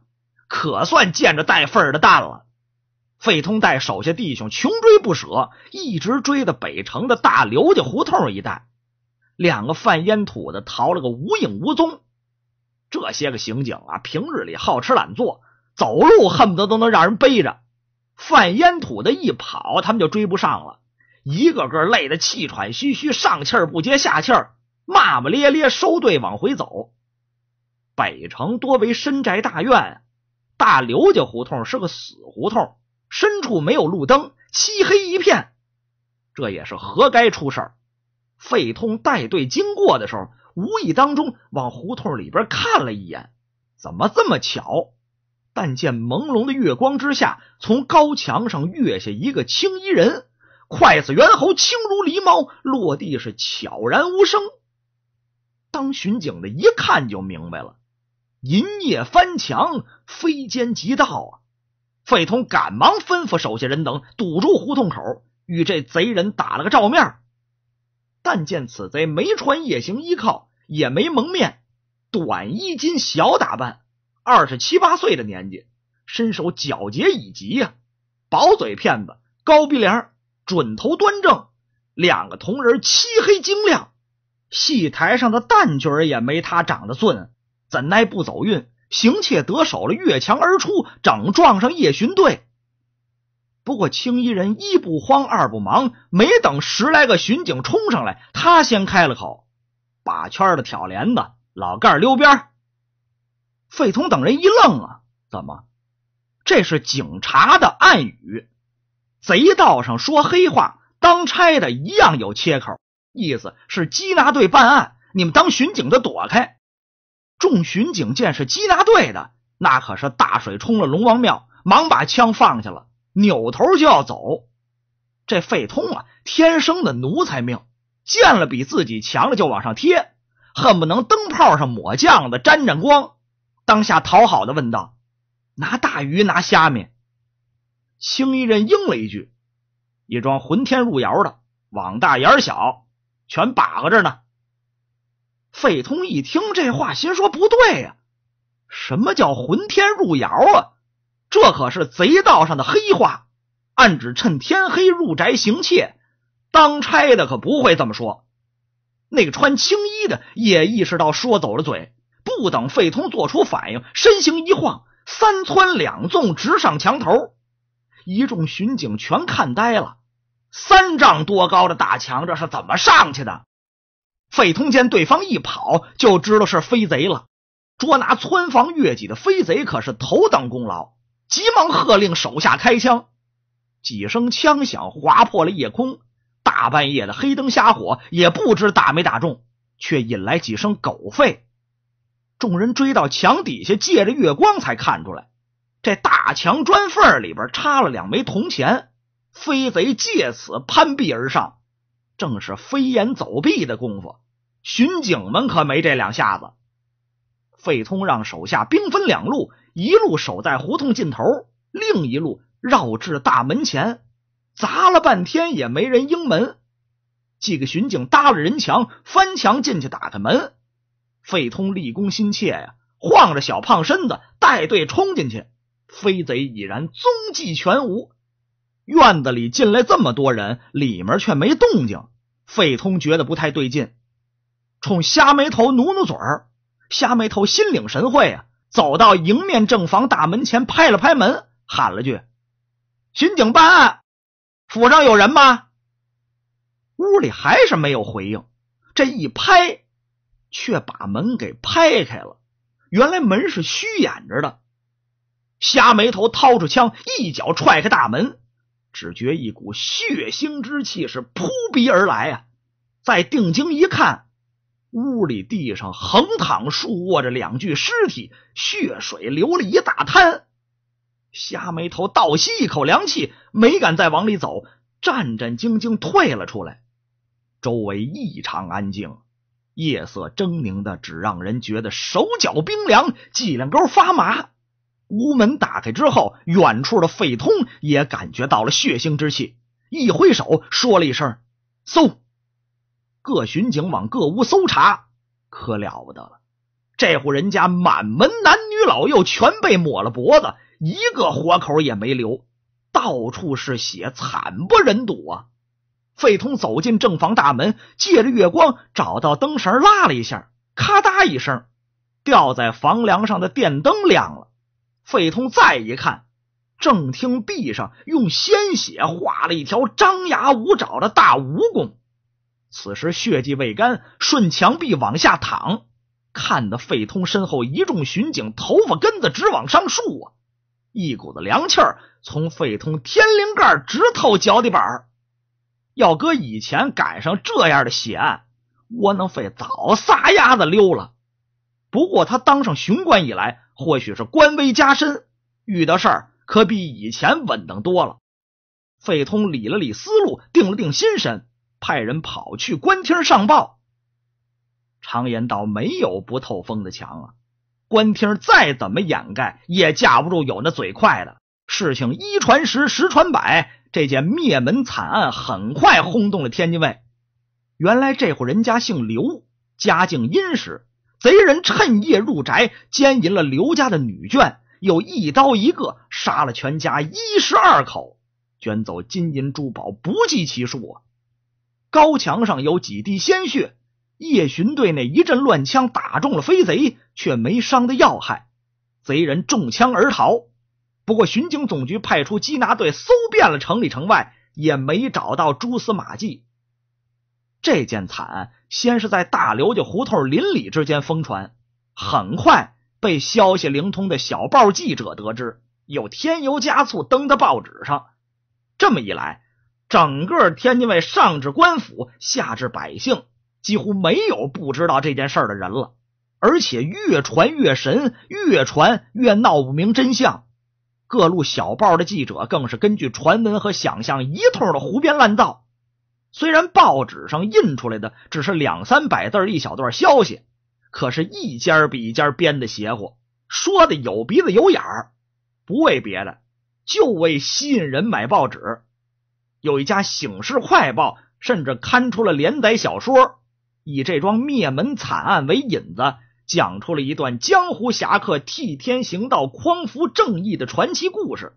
可算见着带份儿的蛋了。费通带手下弟兄穷追不舍，一直追到北城的大刘家胡同一带，两个贩烟土的逃了个无影无踪。这些个刑警啊，平日里好吃懒做。走路恨不得都能让人背着，贩烟土的一跑，他们就追不上了。一个个累得气喘吁吁，上气儿不接下气儿，骂骂咧咧收队往回走。北城多为深宅大院，大刘家胡同是个死胡同，深处没有路灯，漆黑一片。这也是活该出事儿。费通带队经过的时候，无意当中往胡同里边看了一眼，怎么这么巧？但见朦胧的月光之下，从高墙上跃下一个青衣人，筷子猿猴，轻如狸猫，落地是悄然无声。当巡警的一看就明白了，银叶翻墙，非奸即盗啊！费通赶忙吩咐手下人等堵住胡同口，与这贼人打了个照面。但见此贼没穿夜行衣靠，也没蒙面，短衣襟，小打扮。二十七八岁的年纪，身手矫捷以极呀，薄嘴片子，高鼻梁，准头端正，两个铜人漆黑晶亮，戏台上的旦角也没他长得俊。怎奈不走运，行窃得手了，越墙而出，整撞上夜巡队。不过青衣人一不慌二不忙，没等十来个巡警冲上来，他先开了口，把圈的挑帘子，老盖溜边。费通等人一愣啊，怎么？这是警察的暗语，贼道上说黑话，当差的一样有切口，意思是缉拿队办案，你们当巡警的躲开。众巡警见是缉拿队的，那可是大水冲了龙王庙，忙把枪放下了，扭头就要走。这费通啊，天生的奴才命，见了比自己强的就往上贴，恨不能灯泡上抹酱子，沾沾光。当下讨好的问道：“拿大鱼，拿虾米？”青衣人应了一句：“一桩浑天入窑的，网大眼小，全把着呢。”费通一听这话，心说：“不对呀，什么叫浑天入窑啊？这可是贼道上的黑话，暗指趁天黑入宅行窃。当差的可不会这么说。”那个穿青衣的也意识到说走了嘴。不等费通做出反应，身形一晃，三蹿两纵，直上墙头。一众巡警全看呆了。三丈多高的大墙，这是怎么上去的？费通见对方一跑，就知道是飞贼了。捉拿蹿房越脊的飞贼可是头等功劳，急忙喝令手下开枪。几声枪响划破了夜空，大半夜的黑灯瞎火，也不知打没打中，却引来几声狗吠。众人追到墙底下，借着月光才看出来，这大墙砖缝里边插了两枚铜钱。飞贼借此攀壁而上，正是飞檐走壁的功夫。巡警们可没这两下子。费通让手下兵分两路，一路守在胡同尽头，另一路绕至大门前。砸了半天也没人应门。几个巡警搭了人墙，翻墙进去打开门。费通立功心切呀，晃着小胖身子带队冲进去，飞贼已然踪迹全无。院子里进来这么多人，里面却没动静。费通觉得不太对劲，冲瞎眉头努努嘴儿，瞎眉头心领神会啊，走到迎面正房大门前，拍了拍门，喊了句：“巡警办案，府上有人吗？”屋里还是没有回应，这一拍。却把门给拍开了，原来门是虚掩着的。瞎眉头掏出枪，一脚踹开大门，只觉一股血腥之气是扑鼻而来啊！再定睛一看，屋里地上横躺竖卧着两具尸体，血水流了一大滩。瞎眉头倒吸一口凉气，没敢再往里走，战战兢兢退了出来。周围异常安静。夜色狰狞的，只让人觉得手脚冰凉，脊梁沟发麻。屋门打开之后，远处的费通也感觉到了血腥之气，一挥手说了一声“搜”，各巡警往各屋搜查，可了不得了。这户人家满门男女老幼全被抹了脖子，一个活口也没留，到处是血，惨不忍睹啊！费通走进正房大门，借着月光找到灯绳，拉了一下，咔嗒一声，吊在房梁上的电灯亮了。费通再一看，正厅壁上用鲜血画了一条张牙舞爪的大蜈蚣，此时血迹未干，顺墙壁往下淌，看得费通身后一众巡警头发根子直往上竖啊！一股子凉气儿从费通天灵盖直透脚底板儿。要搁以前赶上这样的血案，窝囊废早撒丫子溜了。不过他当上巡官以来，或许是官威加深，遇到事儿可比以前稳当多了。费通理了理思路，定了定心神，派人跑去官厅上报。常言道，没有不透风的墙啊。官厅再怎么掩盖，也架不住有那嘴快的，事情一传十，十传百。这件灭门惨案很快轰动了天津卫。原来这户人家姓刘，家境殷实。贼人趁夜入宅，奸淫了刘家的女眷，又一刀一个杀了全家一十二口，卷走金银珠宝不计其数啊！高墙上有几滴鲜血。夜巡队那一阵乱枪，打中了飞贼，却没伤的要害。贼人中枪而逃。不过，巡警总局派出缉拿队，搜遍了城里城外，也没找到蛛丝马迹。这件惨案先是在大刘家胡同邻里之间疯传，很快被消息灵通的小报记者得知，又添油加醋登在报纸上。这么一来，整个天津卫上至官府，下至百姓，几乎没有不知道这件事的人了。而且越传越神，越传越闹不明真相。各路小报的记者更是根据传闻和想象一通的胡编乱造。虽然报纸上印出来的只是两三百字一小段消息，可是，一家比一家编的邪乎，说的有鼻子有眼儿。不为别的，就为吸引人买报纸。有一家《醒世快报》甚至刊出了连载小说，以这桩灭门惨案为引子。讲出了一段江湖侠客替天行道、匡扶正义的传奇故事。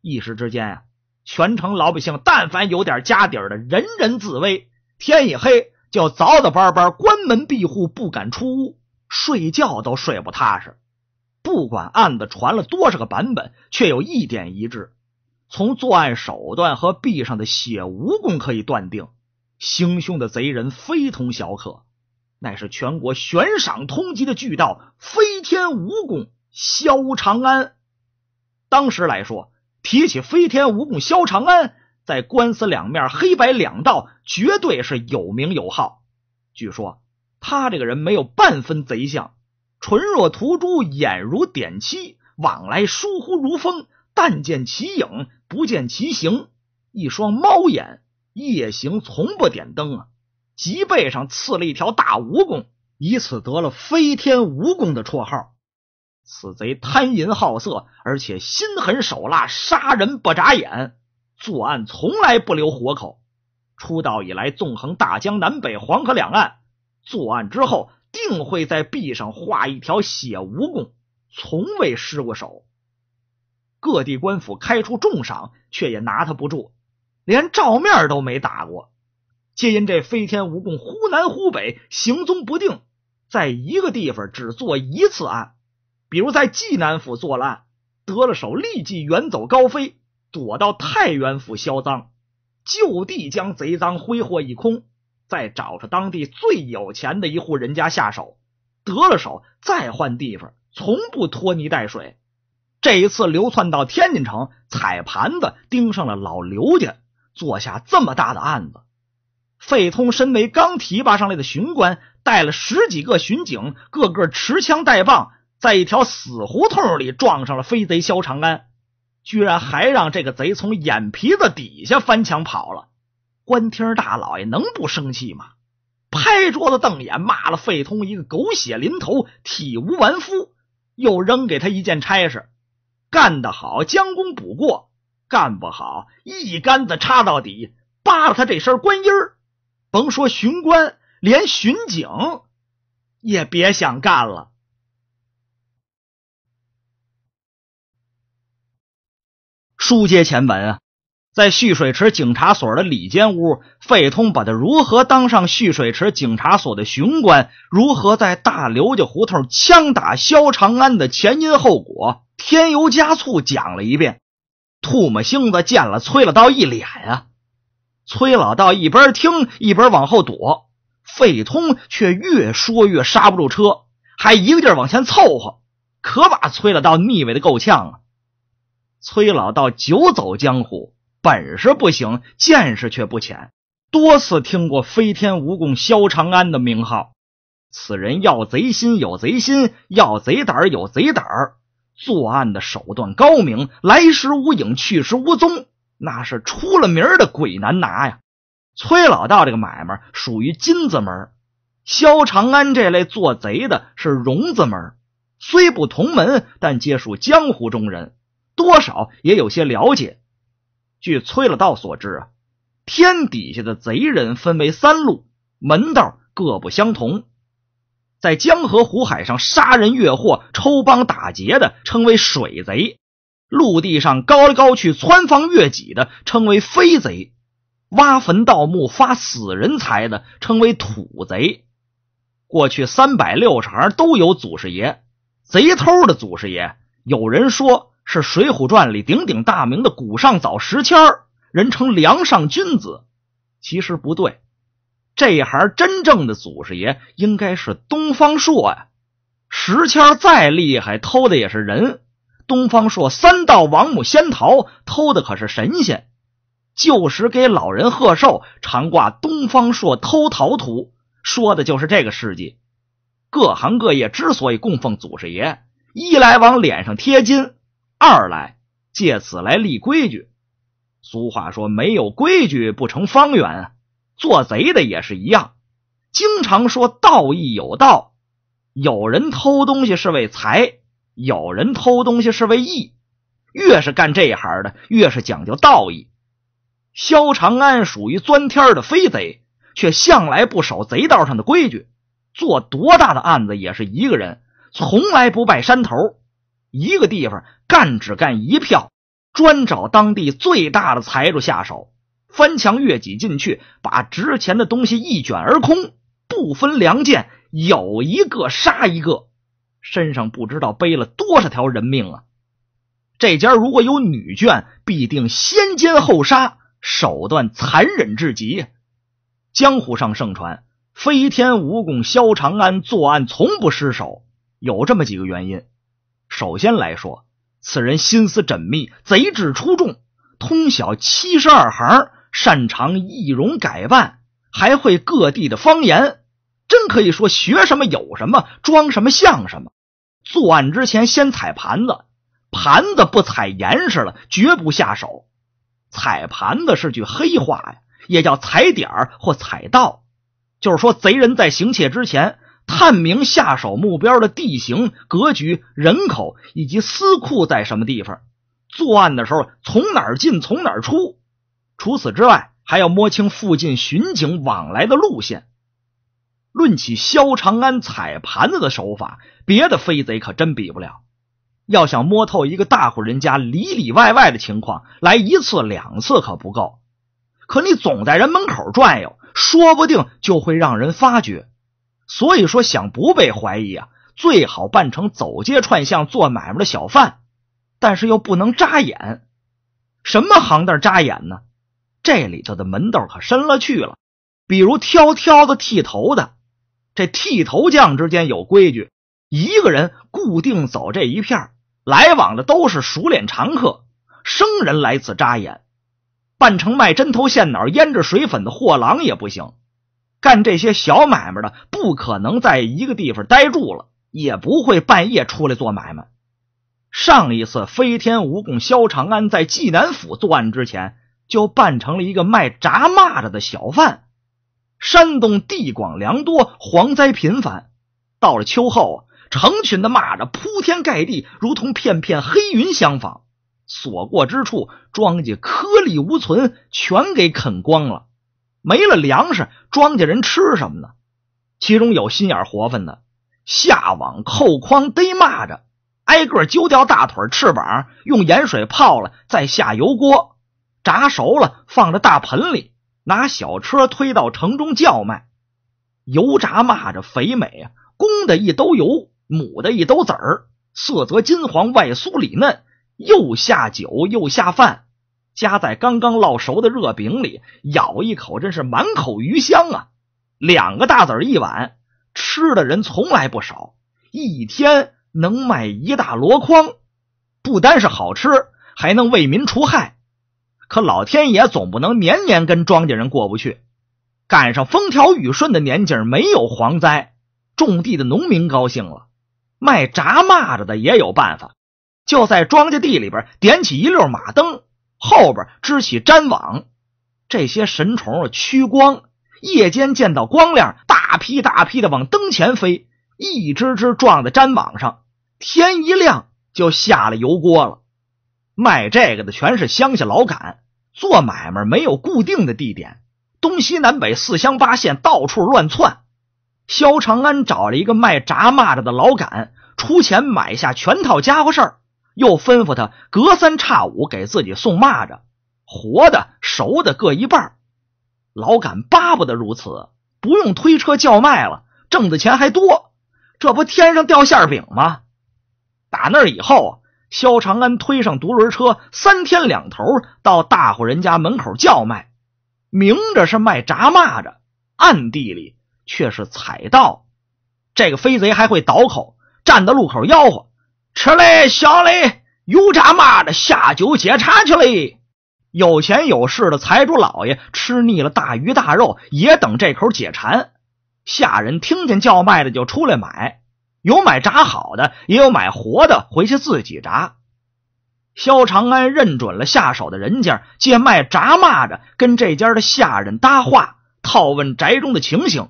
一时之间啊，全城老百姓但凡有点家底儿的，人人自危。天一黑，就早早班班关门闭户，不敢出屋，睡觉都睡不踏实。不管案子传了多少个版本，却有一点一致：从作案手段和臂上的血蜈蚣可以断定，行凶的贼人非同小可。乃是全国悬赏通缉的巨盗飞天蜈蚣萧长安。当时来说，提起飞天蜈蚣萧长安，在官司两面、黑白两道，绝对是有名有号。据说他这个人没有半分贼相，唇若涂朱，眼如点漆，往来疏忽如风，但见其影，不见其形。一双猫眼，夜行从不点灯啊。脊背上刺了一条大蜈蚣，以此得了“飞天蜈蚣”的绰号。此贼贪淫好色，而且心狠手辣，杀人不眨眼，作案从来不留活口。出道以来，纵横大江南北、黄河两岸，作案之后定会在壁上画一条血蜈蚣，从未失过手。各地官府开出重赏，却也拿他不住，连照面都没打过。皆因这飞天蜈蚣忽南忽北，行踪不定，在一个地方只做一次案。比如在济南府做案得了手，立即远走高飞，躲到太原府销赃，就地将贼赃挥霍一空，再找着当地最有钱的一户人家下手，得了手再换地方，从不拖泥带水。这一次流窜到天津城，踩盘子盯上了老刘家，做下这么大的案子。费通身为刚提拔上来的巡官，带了十几个巡警，个个持枪带棒，在一条死胡同里撞上了飞贼萧长安，居然还让这个贼从眼皮子底下翻墙跑了。官厅大老爷能不生气吗？拍桌子瞪眼，骂了费通一个狗血淋头、体无完肤，又扔给他一件差事：干得好，将功补过；干不好，一竿子插到底，扒了他这身官衣儿。甭说巡官，连巡警也别想干了。书接前文啊，在蓄水池警察所的里间屋，费通把他如何当上蓄水池警察所的巡官，如何在大刘家胡同枪打肖长安的前因后果，添油加醋讲了一遍。吐沫星子见了崔了刀一脸啊。崔老道一边听一边往后躲，费通却越说越刹不住车，还一个劲儿往前凑合，可把崔老道腻味的够呛啊！崔老道久走江湖，本事不行，见识却不浅，多次听过飞天蜈蚣萧长安的名号。此人要贼心有贼心，要贼胆有贼胆，作案的手段高明，来时无影，去时无踪。那是出了名的鬼难拿呀！崔老道这个买卖属于金子门，萧长安这类做贼的是融子门，虽不同门，但皆属江湖中人，多少也有些了解。据崔老道所知啊，天底下的贼人分为三路，门道各不相同。在江河湖海上杀人越货、抽帮打劫的，称为水贼。陆地上高来高去、穿房越脊的，称为飞贼；挖坟盗墓、发死人财的，称为土贼。过去三百六十行都有祖师爷，贼偷的祖师爷，有人说是《水浒传》里鼎鼎大名的古上早时迁儿，人称梁上君子。其实不对，这行真正的祖师爷应该是东方朔呀。时迁再厉害，偷的也是人。东方朔三盗王母仙桃，偷的可是神仙。旧时给老人贺寿，常挂东方朔偷桃图，说的就是这个事迹。各行各业之所以供奉祖师爷，一来往脸上贴金，二来借此来立规矩。俗话说：“没有规矩不成方圆。”做贼的也是一样，经常说道义有道，有人偷东西是为财。有人偷东西是为义，越是干这行的，越是讲究道义。肖长安属于钻天的飞贼，却向来不守贼道上的规矩。做多大的案子也是一个人，从来不拜山头，一个地方干只干一票，专找当地最大的财主下手，翻墙越脊进去，把值钱的东西一卷而空，不分良贱，有一个杀一个。身上不知道背了多少条人命啊！这家如果有女眷，必定先奸后杀，手段残忍至极。江湖上盛传飞天蜈蚣萧长安作案从不失手，有这么几个原因。首先来说，此人心思缜密，贼智出众，通晓七十二行，擅长易容改扮，还会各地的方言。真可以说学什么有什么，装什么像什么。作案之前先踩盘子，盘子不踩严实了，绝不下手。踩盘子是句黑话呀，也叫踩点儿或踩道，就是说贼人在行窃之前，探明下手目标的地形格局、人口以及私库在什么地方，作案的时候从哪儿进，从哪儿出。除此之外，还要摸清附近巡警往来的路线。论起萧长安踩盘子的手法，别的飞贼可真比不了。要想摸透一个大户人家里里外外的情况，来一次两次可不够。可你总在人门口转悠，说不定就会让人发觉。所以说，想不被怀疑啊，最好扮成走街串巷做买卖的小贩，但是又不能扎眼。什么行当扎眼呢？这里头的门道可深了去了。比如挑挑子、剃头的。这剃头匠之间有规矩，一个人固定走这一片，来往的都是熟脸常客，生人来此扎眼。扮成卖针头线脑、胭脂水粉的货郎也不行。干这些小买卖的不可能在一个地方呆住了，也不会半夜出来做买卖。上一次飞天蜈蚣萧长安在济南府作案之前，就扮成了一个卖炸蚂蚱的小贩。山东地广粮多，蝗灾频繁。到了秋后啊，成群的蚂蚱铺天盖地，如同片片黑云相仿，所过之处庄稼颗粒无存，全给啃光了。没了粮食，庄稼人吃什么呢？其中有心眼活泛的，下网扣筐逮蚂蚱，挨个揪掉大腿翅膀，用盐水泡了，再下油锅炸熟了，放在大盆里。拿小车推到城中叫卖，油炸蚂蚱肥美啊，公的一兜油，母的一兜籽儿，色泽金黄，外酥里嫩，又下酒又下饭，夹在刚刚烙熟的热饼里，咬一口真是满口余香啊！两个大子一碗，吃的人从来不少，一天能卖一大箩筐。不单是好吃，还能为民除害。可老天爷总不能年年跟庄稼人过不去，赶上风调雨顺的年景，没有蝗灾，种地的农民高兴了，卖炸蚂蚱的也有办法，就在庄稼地里边点起一溜马灯，后边支起粘网，这些神虫趋光，夜间见到光亮，大批大批的往灯前飞，一只只撞在粘网上，天一亮就下了油锅了。卖这个的全是乡下老杆，做买卖没有固定的地点，东西南北四乡八县到处乱窜。肖长安找了一个卖炸蚂蚱的老杆，出钱买下全套家伙事儿，又吩咐他隔三差五给自己送蚂蚱，活的、熟的各一半。老杆巴不得如此，不用推车叫卖了，挣的钱还多，这不天上掉馅饼吗？打那以后。肖长安推上独轮车，三天两头到大户人家门口叫卖，明着是卖炸蚂蚱，暗地里却是采盗。这个飞贼还会倒口，站在路口吆喝：“吃嘞，小嘞，油炸蚂蚱下酒解馋去嘞！”有钱有势的财主老爷吃腻了大鱼大肉，也等这口解馋。下人听见叫卖的，就出来买。有买炸好的，也有买活的，回去自己炸。肖长安认准了下手的人家，借卖炸蚂蚱，跟这家的下人搭话，套问宅中的情形。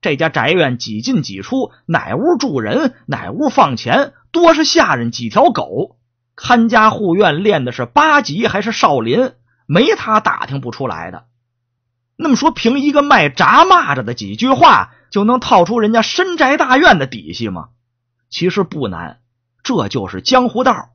这家宅院几进几出，哪屋住人，哪屋放钱，多是下人，几条狗，看家护院，练的是八级还是少林，没他打听不出来的。那么说，凭一个卖炸蚂蚱的几句话。就能套出人家深宅大院的底细吗？其实不难，这就是江湖道。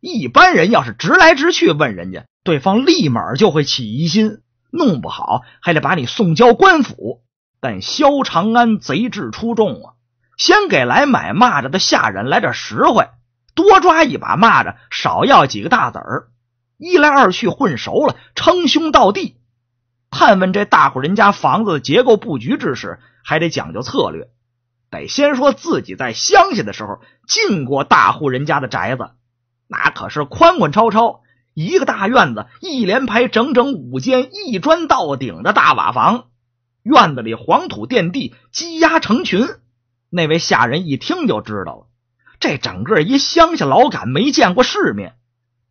一般人要是直来直去问人家，对方立马就会起疑心，弄不好还得把你送交官府。但萧长安贼智出众啊，先给来买蚂蚱的下人来点实惠，多抓一把蚂蚱，少要几个大子儿。一来二去混熟了，称兄道弟，探问这大户人家房子的结构布局之时。还得讲究策略，得先说自己在乡下的时候进过大户人家的宅子，那可是宽宽超超一个大院子，一连排整整五间一砖到顶的大瓦房，院子里黄土垫地，鸡鸭成群。那位下人一听就知道了，这整个一乡下老杆没见过世面，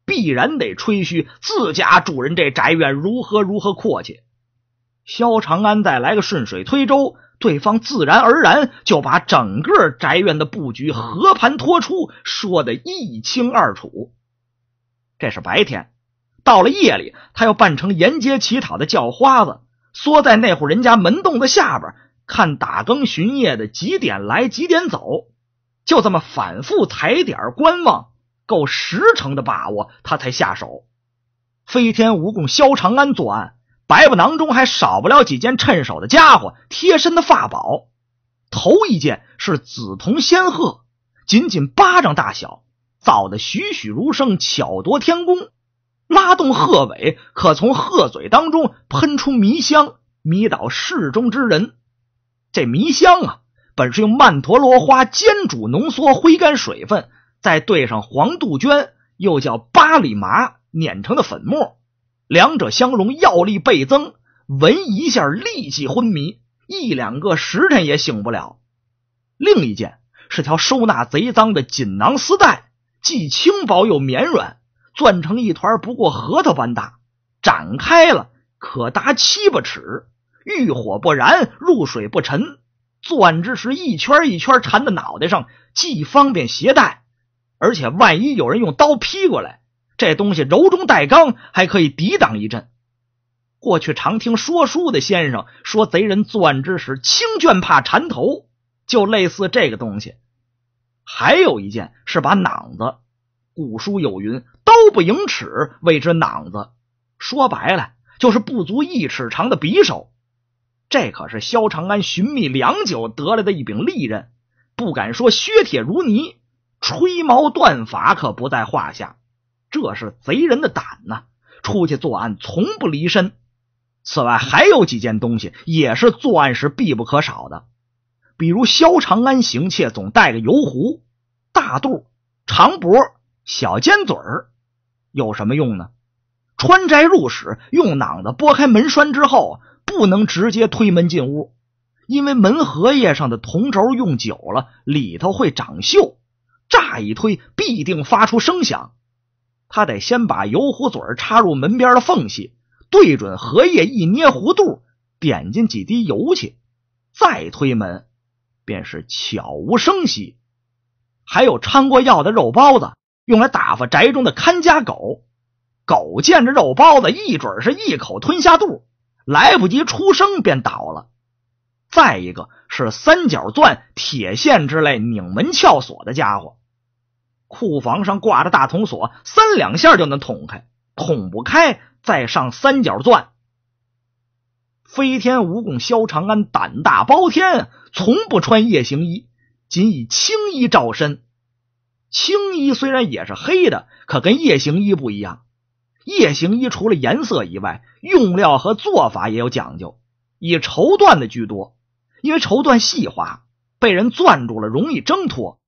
必然得吹嘘自家主人这宅院如何如何阔气。萧长安再来个顺水推舟。对方自然而然就把整个宅院的布局和盘托出，说的一清二楚。这是白天，到了夜里，他又扮成沿街乞讨的叫花子，缩在那户人家门洞的下边，看打更巡夜的几点来，几点走，就这么反复踩点观望，够十成的把握，他才下手。飞天蜈蚣萧长安作案。白布囊中还少不了几件趁手的家伙，贴身的法宝。头一件是紫铜仙鹤，仅仅巴掌大小，造的栩栩如生，巧夺天工。拉动鹤尾，可从鹤嘴当中喷出迷香，迷倒世中之人。这迷香啊，本是用曼陀罗花煎煮浓缩、挥干水分，再兑上黄杜鹃（又叫巴里麻）碾成的粉末。两者相融，药力倍增，闻一下立即昏迷，一两个时辰也醒不了。另一件是条收纳贼赃的锦囊丝带，既轻薄又绵软，攥成一团不过核桃般大，展开了可达七八尺，遇火不燃，入水不沉。攥之时一圈一圈缠在脑袋上，既方便携带，而且万一有人用刀劈过来。这东西柔中带刚，还可以抵挡一阵。过去常听说书的先生说，贼人作案之时轻卷怕缠头，就类似这个东西。还有一件是把攮子，古书有云：“刀不盈尺，谓之囊子。”说白了就是不足一尺长的匕首。这可是萧长安寻觅良久得来的一柄利刃，不敢说削铁如泥，吹毛断发可不在话下。这是贼人的胆呐！出去作案从不离身。此外，还有几件东西也是作案时必不可少的，比如萧长安行窃总带着油壶、大肚、长脖、小尖嘴儿，有什么用呢？穿宅入室，用脑子拨开门栓之后，不能直接推门进屋，因为门合页上的铜轴用久了，里头会长锈，乍一推必定发出声响。他得先把油壶嘴插入门边的缝隙，对准荷叶一捏弧度，点进几滴油去，再推门，便是悄无声息。还有掺过药的肉包子，用来打发宅中的看家狗，狗见着肉包子，一准是一口吞下肚，来不及出声便倒了。再一个是三角钻、铁线之类拧门撬锁的家伙。库房上挂着大铜锁，三两下就能捅开，捅不开再上三角钻。飞天蜈蚣萧长安胆大包天，从不穿夜行衣，仅以青衣罩身。青衣虽然也是黑的，可跟夜行衣不一样。夜行衣除了颜色以外，用料和做法也有讲究，以绸缎的居多，因为绸缎细滑，被人攥住了容易挣脱。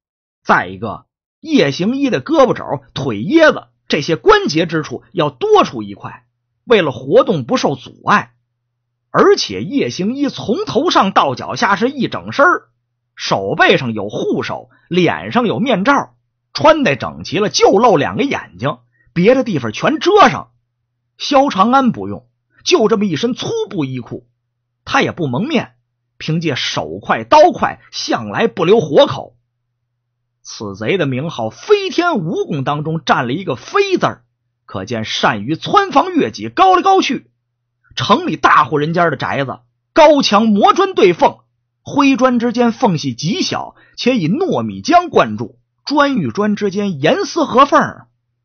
再一个。夜行衣的胳膊肘、腿、椰子这些关节之处要多出一块，为了活动不受阻碍。而且夜行衣从头上到脚下是一整身手背上有护手，脸上有面罩，穿戴整齐了就露两个眼睛，别的地方全遮上。肖长安不用，就这么一身粗布衣裤，他也不蒙面，凭借手快刀快，向来不留活口。此贼的名号“飞天蜈蚣”当中占了一个“飞”字儿，可见善于蹿房越脊，高来高去。城里大户人家的宅子，高墙磨砖对缝，灰砖之间缝隙极小，且以糯米浆灌注，砖与砖之间严丝合缝。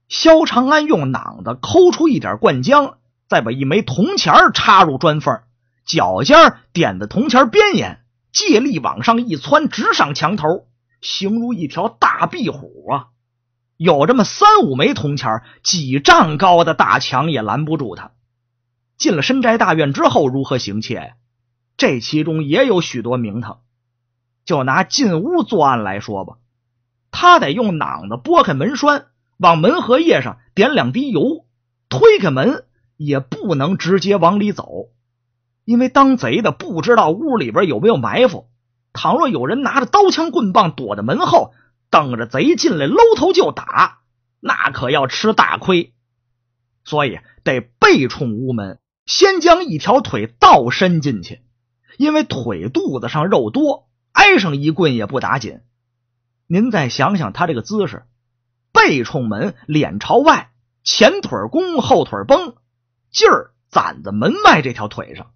萧长安用囊子抠出一点灌浆，再把一枚铜钱插入砖缝，脚尖点在铜钱边沿，借力往上一窜，直上墙头。形如一条大壁虎啊，有这么三五枚铜钱，几丈高的大墙也拦不住他。进了深宅大院之后，如何行窃？这其中也有许多名堂。就拿进屋作案来说吧，他得用脑子拨开门栓，往门合页上点两滴油，推开门也不能直接往里走，因为当贼的不知道屋里边有没有埋伏。倘若有人拿着刀枪棍棒躲在门后，等着贼进来，搂头就打，那可要吃大亏。所以得背冲屋门，先将一条腿倒伸进去，因为腿肚子上肉多，挨上一棍也不打紧。您再想想他这个姿势：背冲门，脸朝外，前腿弓，后腿绷，劲儿攒在门外这条腿上。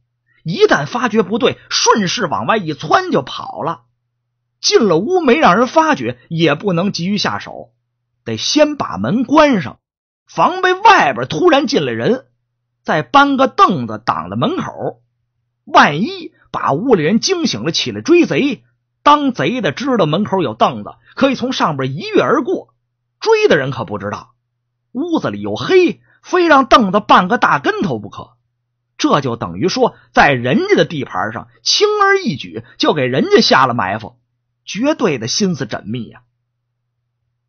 一旦发觉不对，顺势往外一窜就跑了。进了屋没让人发觉，也不能急于下手，得先把门关上，防备外边突然进来人。再搬个凳子挡在门口，万一把屋里人惊醒了起来追贼，当贼的知道门口有凳子，可以从上边一跃而过；追的人可不知道屋子里有黑，非让凳子绊个大跟头不可。这就等于说，在人家的地盘上，轻而易举就给人家下了埋伏，绝对的心思缜密呀！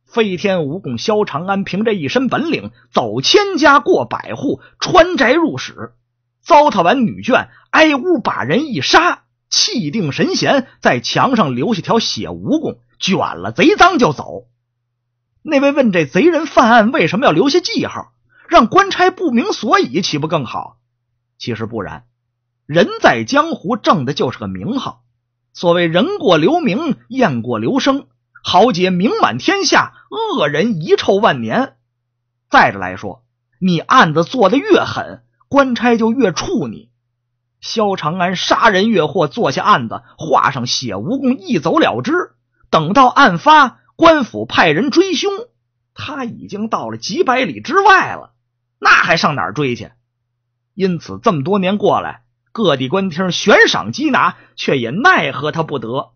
飞天蜈蚣萧长安凭这一身本领，走千家过百户，穿宅入室，糟蹋完女眷，挨屋把人一杀，气定神闲，在墙上留下条血蜈蚣，卷了贼赃就走。那位问这贼人犯案为什么要留下记号，让官差不明所以，岂不更好？其实不然，人在江湖挣的就是个名号。所谓人过留名，雁过留声。豪杰名满天下，恶人遗臭万年。再者来说，你案子做得越狠，官差就越处你。萧长安杀人越货，做下案子，画上血无蚣，一走了之。等到案发，官府派人追凶，他已经到了几百里之外了，那还上哪儿追去？因此，这么多年过来，各地官厅悬赏缉拿，却也奈何他不得。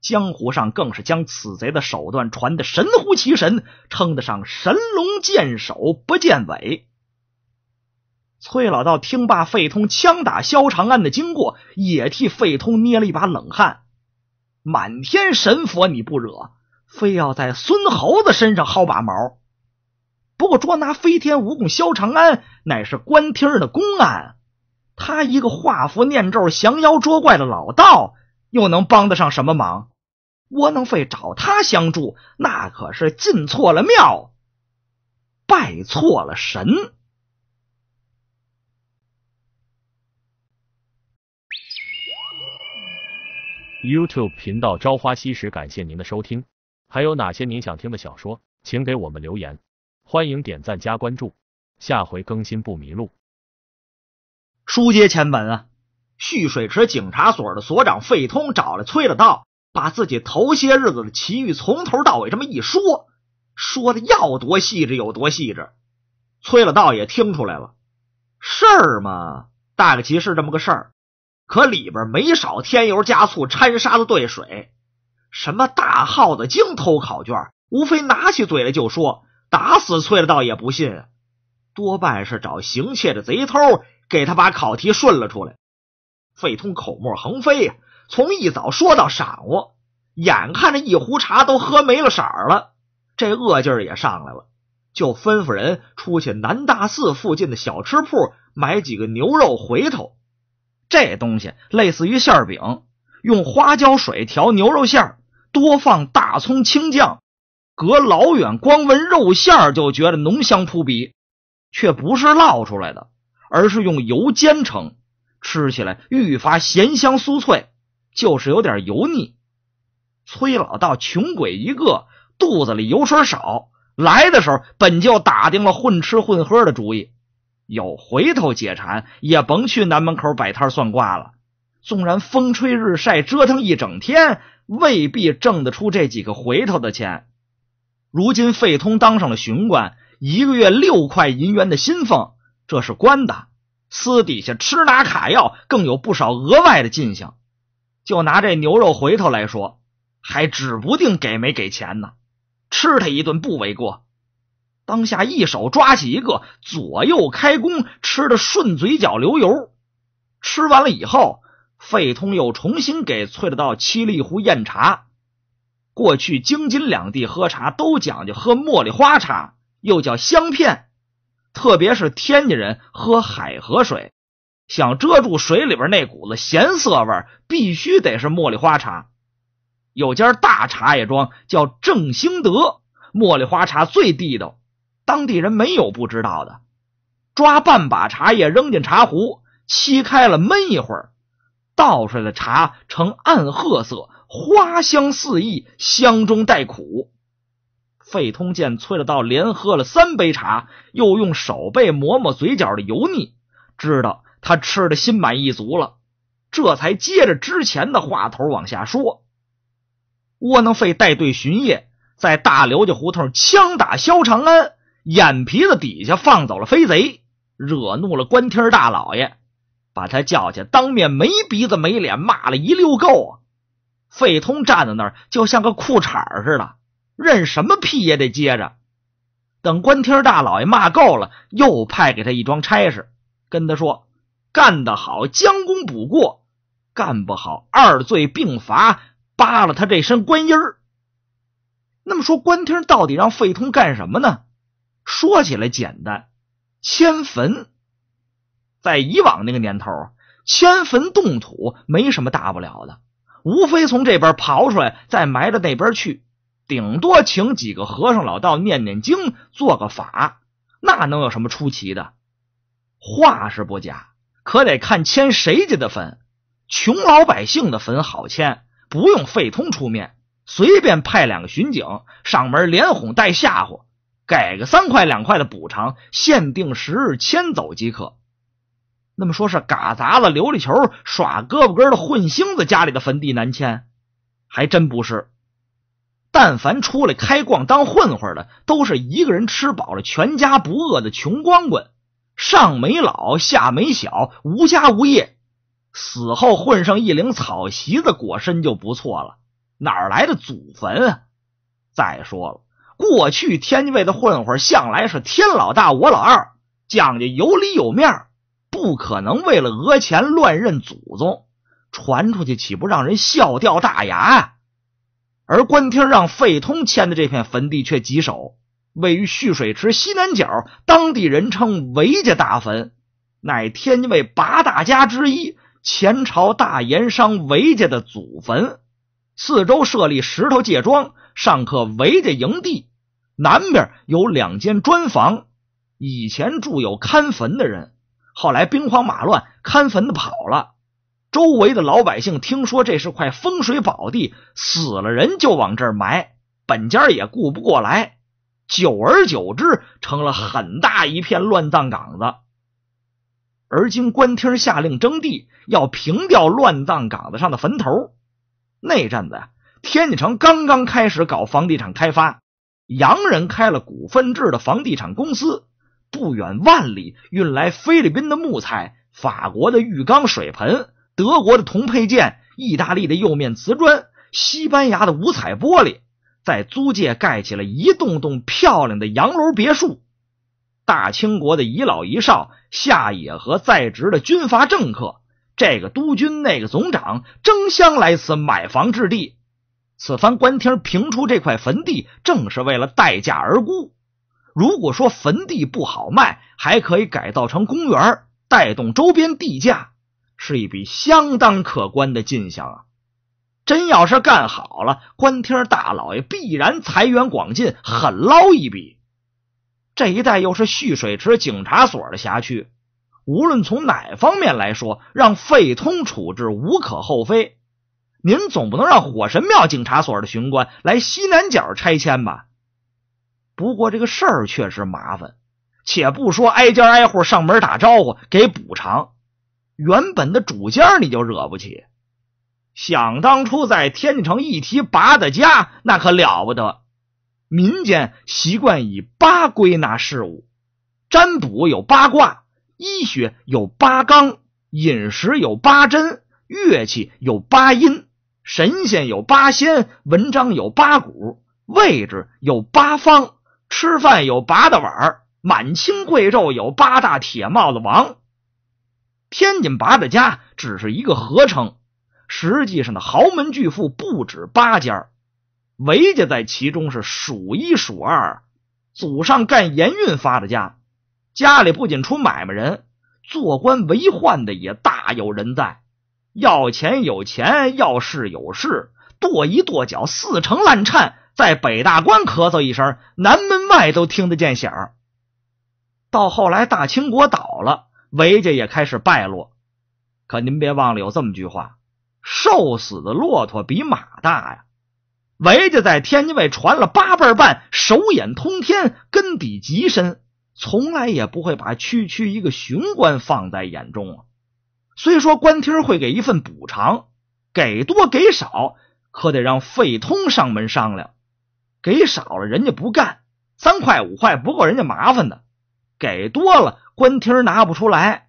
江湖上更是将此贼的手段传得神乎其神，称得上神龙见首不见尾。崔老道听罢费通枪打萧长安的经过，也替费通捏了一把冷汗。满天神佛你不惹，非要在孙猴子身上薅把毛。不过，捉拿飞天蜈蚣萧长安。乃是官厅的公案，他一个画符念咒、降妖捉怪的老道，又能帮得上什么忙？窝囊废找他相助，那可是进错了庙，拜错了神。YouTube 频道《朝花夕拾》，感谢您的收听。还有哪些您想听的小说，请给我们留言。欢迎点赞加关注。下回更新不迷路。书接前文啊，蓄水池警察所的所长费通找来崔了道，把自己头些日子的奇遇从头到尾这么一说，说的要多细致有多细致。崔了道也听出来了，事儿嘛，大概其是这么个事儿，可里边没少添油加醋掺沙子兑水。什么大耗子精偷考卷，无非拿起嘴来就说，打死崔了道也不信多半是找行窃的贼偷给他把考题顺了出来。费通口沫横飞呀，从一早说到晌午，眼看着一壶茶都喝没了色儿了，这恶劲儿也上来了，就吩咐人出去南大寺附近的小吃铺买几个牛肉回头。这东西类似于馅饼，用花椒水调牛肉馅，多放大葱青酱，隔老远光闻肉馅儿就觉得浓香扑鼻。却不是烙出来的，而是用油煎成，吃起来愈发咸香酥脆，就是有点油腻。崔老道穷鬼一个，肚子里油水少，来的时候本就打定了混吃混喝的主意，有回头解馋也甭去南门口摆摊算卦了。纵然风吹日晒折腾一整天，未必挣得出这几个回头的钱。如今费通当上了巡官。一个月六块银元的薪俸，这是官的。私底下吃拿卡要，更有不少额外的进项。就拿这牛肉回头来说，还指不定给没给钱呢。吃他一顿不为过。当下一手抓起一个，左右开弓，吃的顺嘴角流油。吃完了以后，费通又重新给崔德道沏了一壶酽茶。过去京津两地喝茶都讲究喝茉莉花茶。又叫香片，特别是天津人喝海河水，想遮住水里边那股子咸涩味，必须得是茉莉花茶。有家大茶叶庄叫正兴德，茉莉花茶最地道，当地人没有不知道的。抓半把茶叶扔进茶壶，沏开了闷一会儿，倒出来的茶呈暗褐色，花香四溢，香中带苦。费通见崔了道连喝了三杯茶，又用手背抹抹嘴角的油腻，知道他吃的心满意足了，这才接着之前的话头往下说。窝囊废带队巡夜，在大刘家胡同枪打萧长安，眼皮子底下放走了飞贼，惹怒了关天大老爷，把他叫去当面没鼻子没脸骂了一溜够啊！费通站在那儿，就像个裤衩似的。任什么屁也得接着，等关天大老爷骂够了，又派给他一桩差事，跟他说：“干得好，将功补过；干不好，二罪并罚，扒了他这身官衣儿。”那么说，关天到底让费通干什么呢？说起来简单，迁坟。在以往那个年头，迁坟动土没什么大不了的，无非从这边刨出来，再埋到那边去。顶多请几个和尚老道念念经，做个法，那能有什么出奇的？话是不假，可得看迁谁家的坟。穷老百姓的坟好迁，不用费通出面，随便派两个巡警上门，连哄带吓唬，给个三块两块的补偿，限定时日迁走即可。那么说是嘎杂子、琉璃球、耍胳膊根的混星子家里的坟地难迁，还真不是。但凡出来开逛当混混的，都是一个人吃饱了全家不饿的穷光棍，上没老下没小，无家无业，死后混上一领草席子裹身就不错了，哪来的祖坟？啊？再说了，过去天津卫的混混向来是天老大我老二，讲究有理有面，不可能为了讹钱乱认祖宗，传出去岂不让人笑掉大牙？而关天让费通迁的这片坟地却棘手，位于蓄水池西南角，当地人称韦家大坟，乃天津卫八大家之一前朝大盐商韦家的祖坟，四周设立石头界桩，上刻“韦家营地，南边有两间砖房，以前住有看坟的人，后来兵荒马乱，看坟的跑了。周围的老百姓听说这是块风水宝地，死了人就往这儿埋，本家也顾不过来，久而久之成了很大一片乱葬岗子。而今官厅下令征地，要平掉乱葬岗子上的坟头。那阵子呀，天津城刚刚开始搞房地产开发，洋人开了股份制的房地产公司，不远万里运来菲律宾的木材、法国的浴缸、水盆。德国的铜配件，意大利的釉面瓷砖，西班牙的五彩玻璃，在租界盖起了一栋栋漂亮的洋楼别墅。大清国的遗老遗少、下野和在职的军阀政客，这个督军、那个总长，争相来此买房置地。此番官厅评出这块坟地，正是为了待价而沽。如果说坟地不好卖，还可以改造成公园，带动周边地价。是一笔相当可观的进项啊！真要是干好了，关天大老爷必然财源广进，狠捞一笔。这一带又是蓄水池、警察所的辖区，无论从哪方面来说，让费通处置无可厚非。您总不能让火神庙警察所的巡官来西南角拆迁吧？不过这个事儿确实麻烦，且不说挨家挨户上门打招呼、给补偿。原本的主家你就惹不起。想当初在天津城一提拔的家，那可了不得。民间习惯以八归纳事物：占卜有八卦，医学有八纲，饮食有八珍，乐器有八音，神仙有八仙，文章有八股，位置有八方，吃饭有八大碗满清贵胄有八大铁帽子王。天津八的家只是一个合称，实际上的豪门巨富不止八家儿。韦家在其中是数一数二，祖上干盐运发的家，家里不仅出买卖人，做官为宦的也大有人在。要钱有钱，要势有势，跺一跺脚，四成烂颤；在北大关咳嗽一声，南门外都听得见响。到后来，大清国倒。韦家也开始败落，可您别忘了有这么句话：“瘦死的骆驼比马大呀。”韦家在天津卫传了八辈半，手眼通天，根底极深，从来也不会把区区一个巡官放在眼中啊。虽说官厅会给一份补偿，给多给少可得让费通上门商量，给少了人家不干，三块五块不够人家麻烦的，给多了。官厅拿不出来，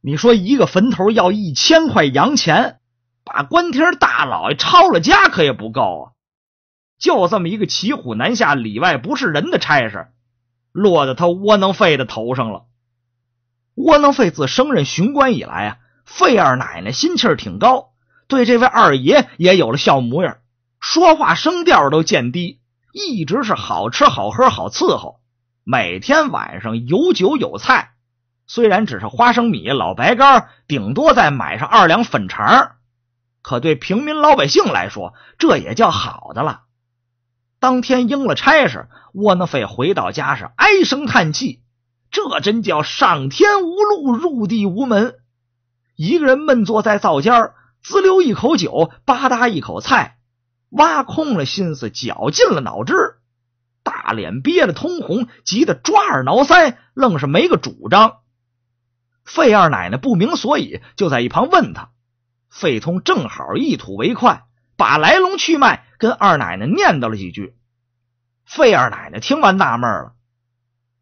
你说一个坟头要一千块洋钱，把官厅大老爷抄了家可也不够啊！就这么一个骑虎难下、里外不是人的差事，落在他窝囊废的头上了。窝囊废自升任巡官以来啊，费二奶奶心气儿挺高，对这位二爷也有了笑模样，说话声调都渐低，一直是好吃好喝好伺候，每天晚上有酒有菜。虽然只是花生米、老白干，顶多再买上二两粉肠可对平民老百姓来说，这也叫好的了。当天应了差事，窝囊废回到家是唉声叹气，这真叫上天无路入地无门。一个人闷坐在灶间滋溜一口酒，吧嗒一口菜，挖空了心思，绞尽了脑汁，大脸憋得通红，急得抓耳挠腮，愣是没个主张。费二奶奶不明所以，就在一旁问他。费通正好一吐为快，把来龙去脉跟二奶奶念叨了几句。费二奶奶听完纳闷了：“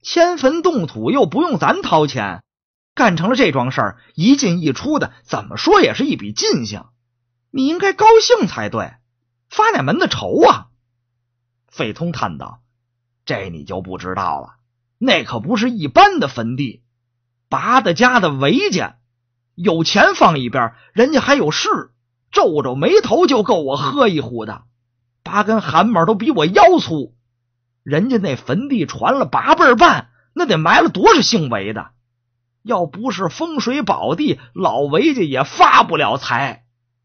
迁坟动土又不用咱掏钱，干成了这桩事儿，一进一出的，怎么说也是一笔进项，你应该高兴才对，发哪门子愁啊？”费通叹道：“这你就不知道了，那可不是一般的坟地。”八的家的韦家有钱放一边，人家还有势，皱皱眉头就够我喝一壶的。八根汗毛都比我腰粗，人家那坟地传了八辈半，那得埋了多少姓韦的？要不是风水宝地，老韦家也发不了财。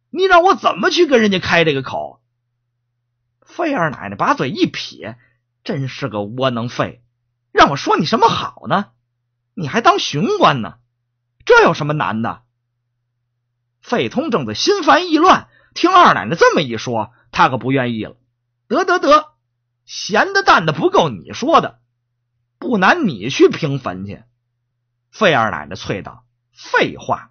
你让我怎么去跟人家开这个口？费二奶奶把嘴一撇，真是个窝囊废，让我说你什么好呢？你还当巡官呢？这有什么难的？费通正在心烦意乱，听二奶奶这么一说，他可不愿意了。得得得，闲的蛋的不够，你说的不难，你去平坟去。费二奶奶啐道：“废话，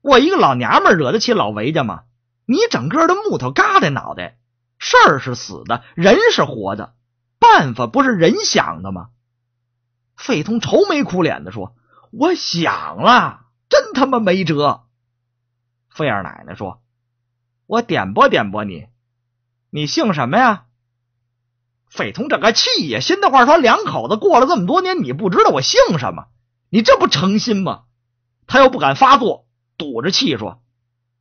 我一个老娘们惹得起老韦家吗？你整个的木头疙瘩脑袋，事儿是死的，人是活的，办法不是人想的吗？”费通愁眉苦脸的说：“我想了，真他妈没辙。”费二奶奶说：“我点拨点拨你，你姓什么呀？”费通这个气呀，心里话说两口子过了这么多年，你不知道我姓什么，你这不成心吗？他又不敢发作，赌着气说：“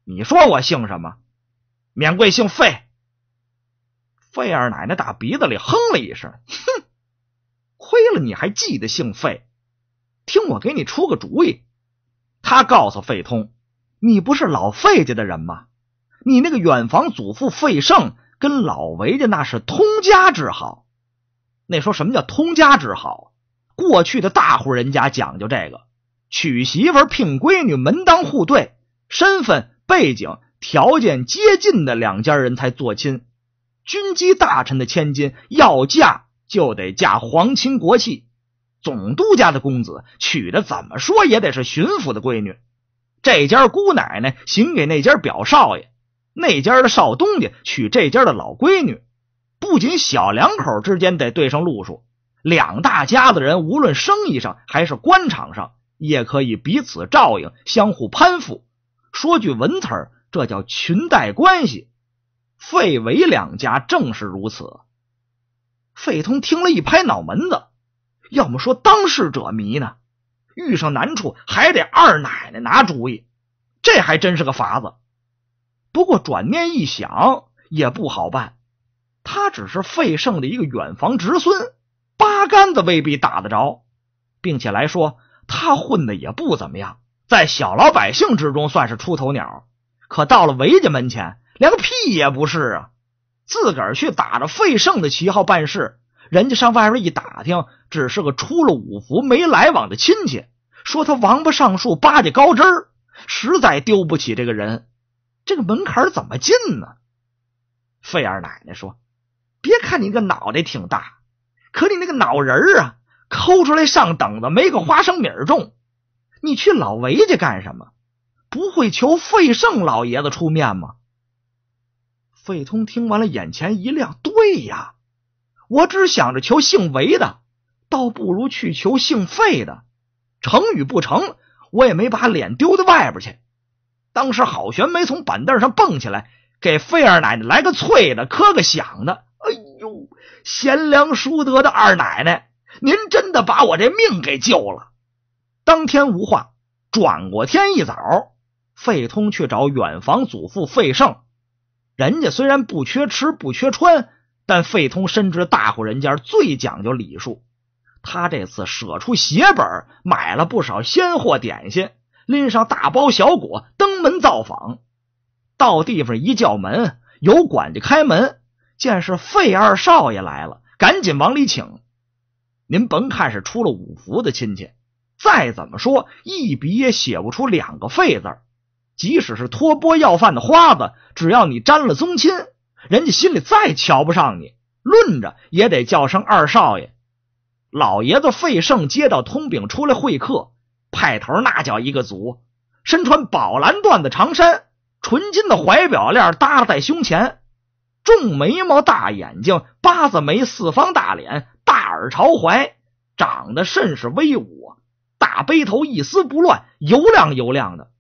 你说我姓什么？免贵姓费。”费二奶奶打鼻子里哼了一声：“哼。”亏了你还记得姓费，听我给你出个主意。他告诉费通：“你不是老费家的人吗？你那个远房祖父费盛跟老韦家那是通家之好。那说什么叫通家之好？过去的大户人家讲究这个，娶媳妇、聘闺女，门当户对，身份背景条件接近的两家人才做亲。军机大臣的千金要嫁。”就得嫁皇亲国戚，总督家的公子娶的，怎么说也得是巡抚的闺女。这家姑奶奶行给那家表少爷，那家的少东家娶这家的老闺女，不仅小两口之间得对上路数，两大家子人无论生意上还是官场上，也可以彼此照应，相互攀附。说句文词儿，这叫裙带关系。费韦两家正是如此。费通听了一拍脑门子，要么说当事者迷呢，遇上难处还得二奶奶拿主意，这还真是个法子。不过转念一想也不好办，他只是费胜的一个远房侄孙，八竿子未必打得着，并且来说他混的也不怎么样，在小老百姓之中算是出头鸟，可到了韦家门前连个屁也不是啊。自个儿去打着费盛的旗号办事，人家上外边一打听，只是个出了五福没来往的亲戚，说他王八上树，八戒高枝儿，实在丢不起这个人。这个门槛怎么进呢？费二奶奶说：“别看你个脑袋挺大，可你那个脑仁儿啊，抠出来上等的没个花生米重。你去老韦家干什么？不会求费盛老爷子出面吗？”费通听完了，眼前一亮。对呀，我只想着求姓韦的，倒不如去求姓费的。成与不成，我也没把脸丢到外边去。当时好悬没从板凳上蹦起来，给费二奶奶来个脆的、磕个响的。哎呦，贤良淑德的二奶奶，您真的把我这命给救了。当天无话。转过天一早，费通去找远房祖父费盛。人家虽然不缺吃不缺穿，但费通深知大户人家最讲究礼数。他这次舍出血本买了不少鲜货点心，拎上大包小裹登门造访。到地方一叫门，有管家开门，见是费二少爷来了，赶紧往里请。您甭看是出了五福的亲戚，再怎么说一笔也写不出两个“费”字即使是托钵要饭的花子，只要你沾了宗亲，人家心里再瞧不上你，论着也得叫声二少爷。老爷子费胜接到通禀出来会客，派头那叫一个足。身穿宝蓝缎子长衫，纯金的怀表链搭在胸前，重眉毛大眼睛，八字眉四方大脸，大耳朝怀，长得甚是威武。大背头一丝不乱，油亮油亮的。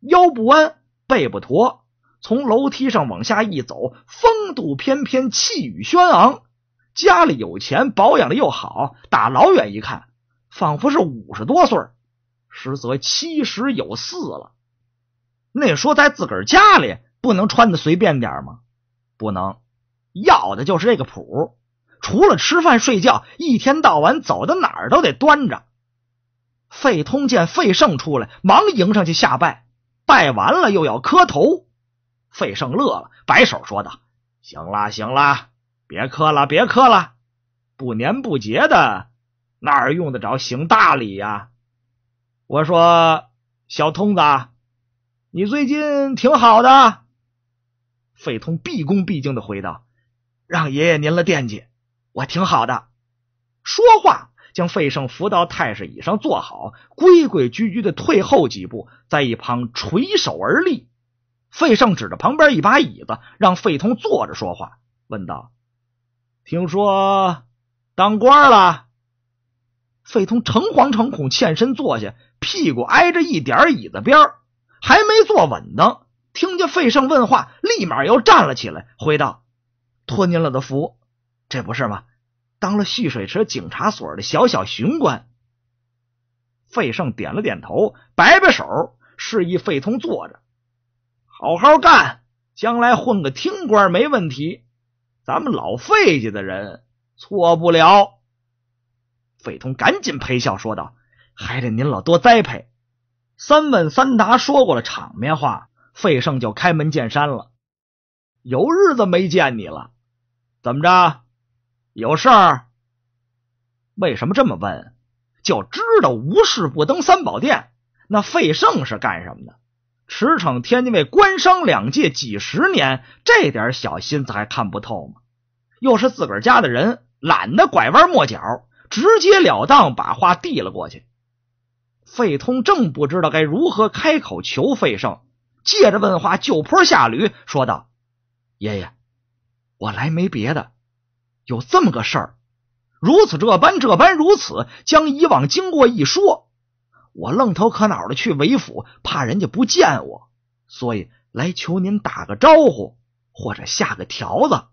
腰不弯，背不驼，从楼梯上往下一走，风度翩翩，气宇轩昂。家里有钱，保养的又好，打老远一看，仿佛是五十多岁，实则七十有四了。那说在自个儿家里不能穿的随便点吗？不能，要的就是这个谱。除了吃饭睡觉，一天到晚走到哪儿都得端着。费通见费胜出来，忙迎上去下拜。拜完了又要磕头，费胜乐了，摆手说道：“行啦行啦，别磕了别磕了，不年不节的哪儿用得着行大礼呀？”我说：“小通子，你最近挺好的。”费通毕恭毕敬的回道：“让爷爷您了惦记，我挺好的。”说话。将费胜扶到太师椅上坐好，规规矩矩的退后几步，在一旁垂手而立。费胜指着旁边一把椅子，让费通坐着说话，问道：“听说当官了？”费通诚惶诚恐，欠身坐下，屁股挨着一点椅子边还没坐稳呢，听见费胜问话，立马又站了起来，回道：“托您了的福，这不是吗？”当了蓄水池警察所的小小巡官，费胜点了点头，摆摆手示意费通坐着，好好干，将来混个厅官没问题，咱们老费家的人错不了。费通赶紧陪笑说道：“还得您老多栽培。”三问三答说过了场面话，费胜就开门见山了：“有日子没见你了，怎么着？”有事儿？为什么这么问？就知道无事不登三宝殿。那费胜是干什么的？驰骋天津卫官商两界几十年，这点小心思还看不透吗？又是自个儿家的人，懒得拐弯抹角，直截了当把话递了过去。费通正不知道该如何开口求费胜，借着问话就坡下驴，说道：“爷爷，我来没别的。”有这么个事儿，如此这般，这般如此，将以往经过一说，我愣头磕脑的去韦府，怕人家不见我，所以来求您打个招呼，或者下个条子。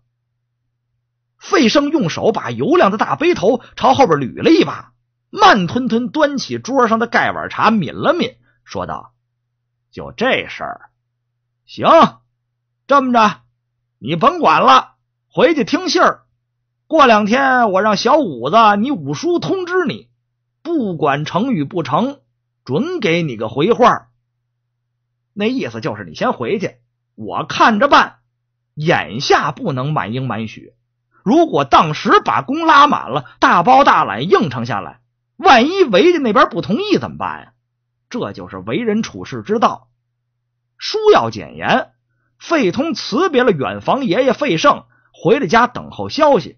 费生用手把油亮的大背头朝后边捋了一把，慢吞吞端起桌上的盖碗茶，抿了抿，说道：“就这事儿，行，这么着，你甭管了，回去听信儿。”过两天我让小五子，你五叔通知你，不管成与不成，准给你个回话。那意思就是你先回去，我看着办。眼下不能满应满许，如果当时把弓拉满了，大包大揽应承下来，万一韦家那边不同意怎么办呀？这就是为人处事之道。叔要简言，费通辞别了远房爷爷费胜，回了家等候消息。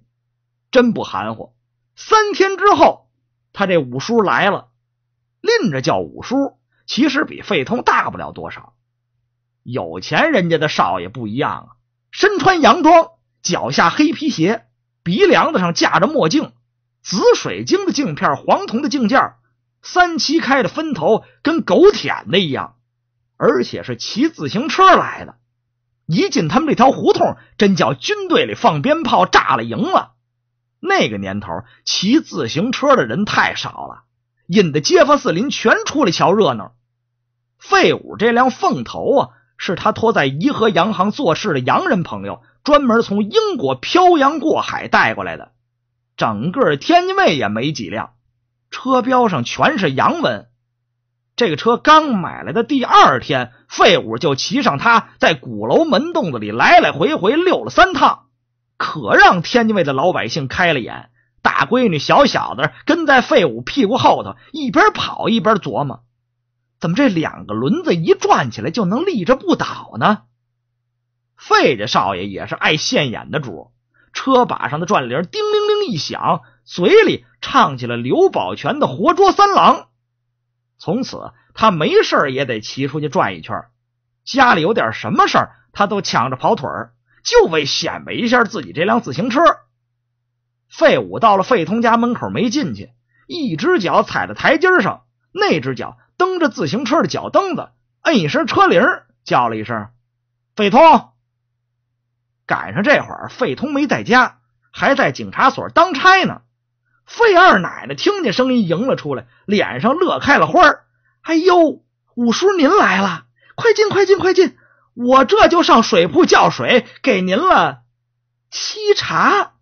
真不含糊。三天之后，他这五叔来了，拎着叫五叔，其实比费通大不了多少。有钱人家的少爷不一样啊，身穿洋装，脚下黑皮鞋，鼻梁子上架着墨镜，紫水晶的镜片，黄铜的镜架，三七开的分头，跟狗舔的一样，而且是骑自行车来的。一进他们这条胡同，真叫军队里放鞭炮，炸了营了。那个年头，骑自行车的人太少了，引得街坊四邻全出来瞧热闹。费五这辆凤头啊，是他托在怡和洋行做事的洋人朋友专门从英国漂洋过海带过来的。整个天津卫也没几辆车，标上全是洋文。这个车刚买来的第二天，费五就骑上它，在鼓楼门洞子里来来回回溜了三趟。可让天津卫的老百姓开了眼，大闺女、小小子跟在废物屁股后头，一边跑一边琢磨，怎么这两个轮子一转起来就能立着不倒呢？费家少爷也是爱现眼的主，车把上的转铃叮铃铃一响，嘴里唱起了刘宝全的《活捉三郎》。从此他没事也得骑出去转一圈，家里有点什么事儿，他都抢着跑腿儿。就为显摆一下自己这辆自行车，费五到了费通家门口没进去，一只脚踩在台阶上，那只脚蹬着自行车的脚蹬子，摁一声车铃叫了一声。费通赶上这会儿，费通没在家，还在警察所当差呢。费二奶奶听见声音迎了出来，脸上乐开了花哎呦，五叔您来了，快进快进快进。我这就上水铺叫水给您了沏茶。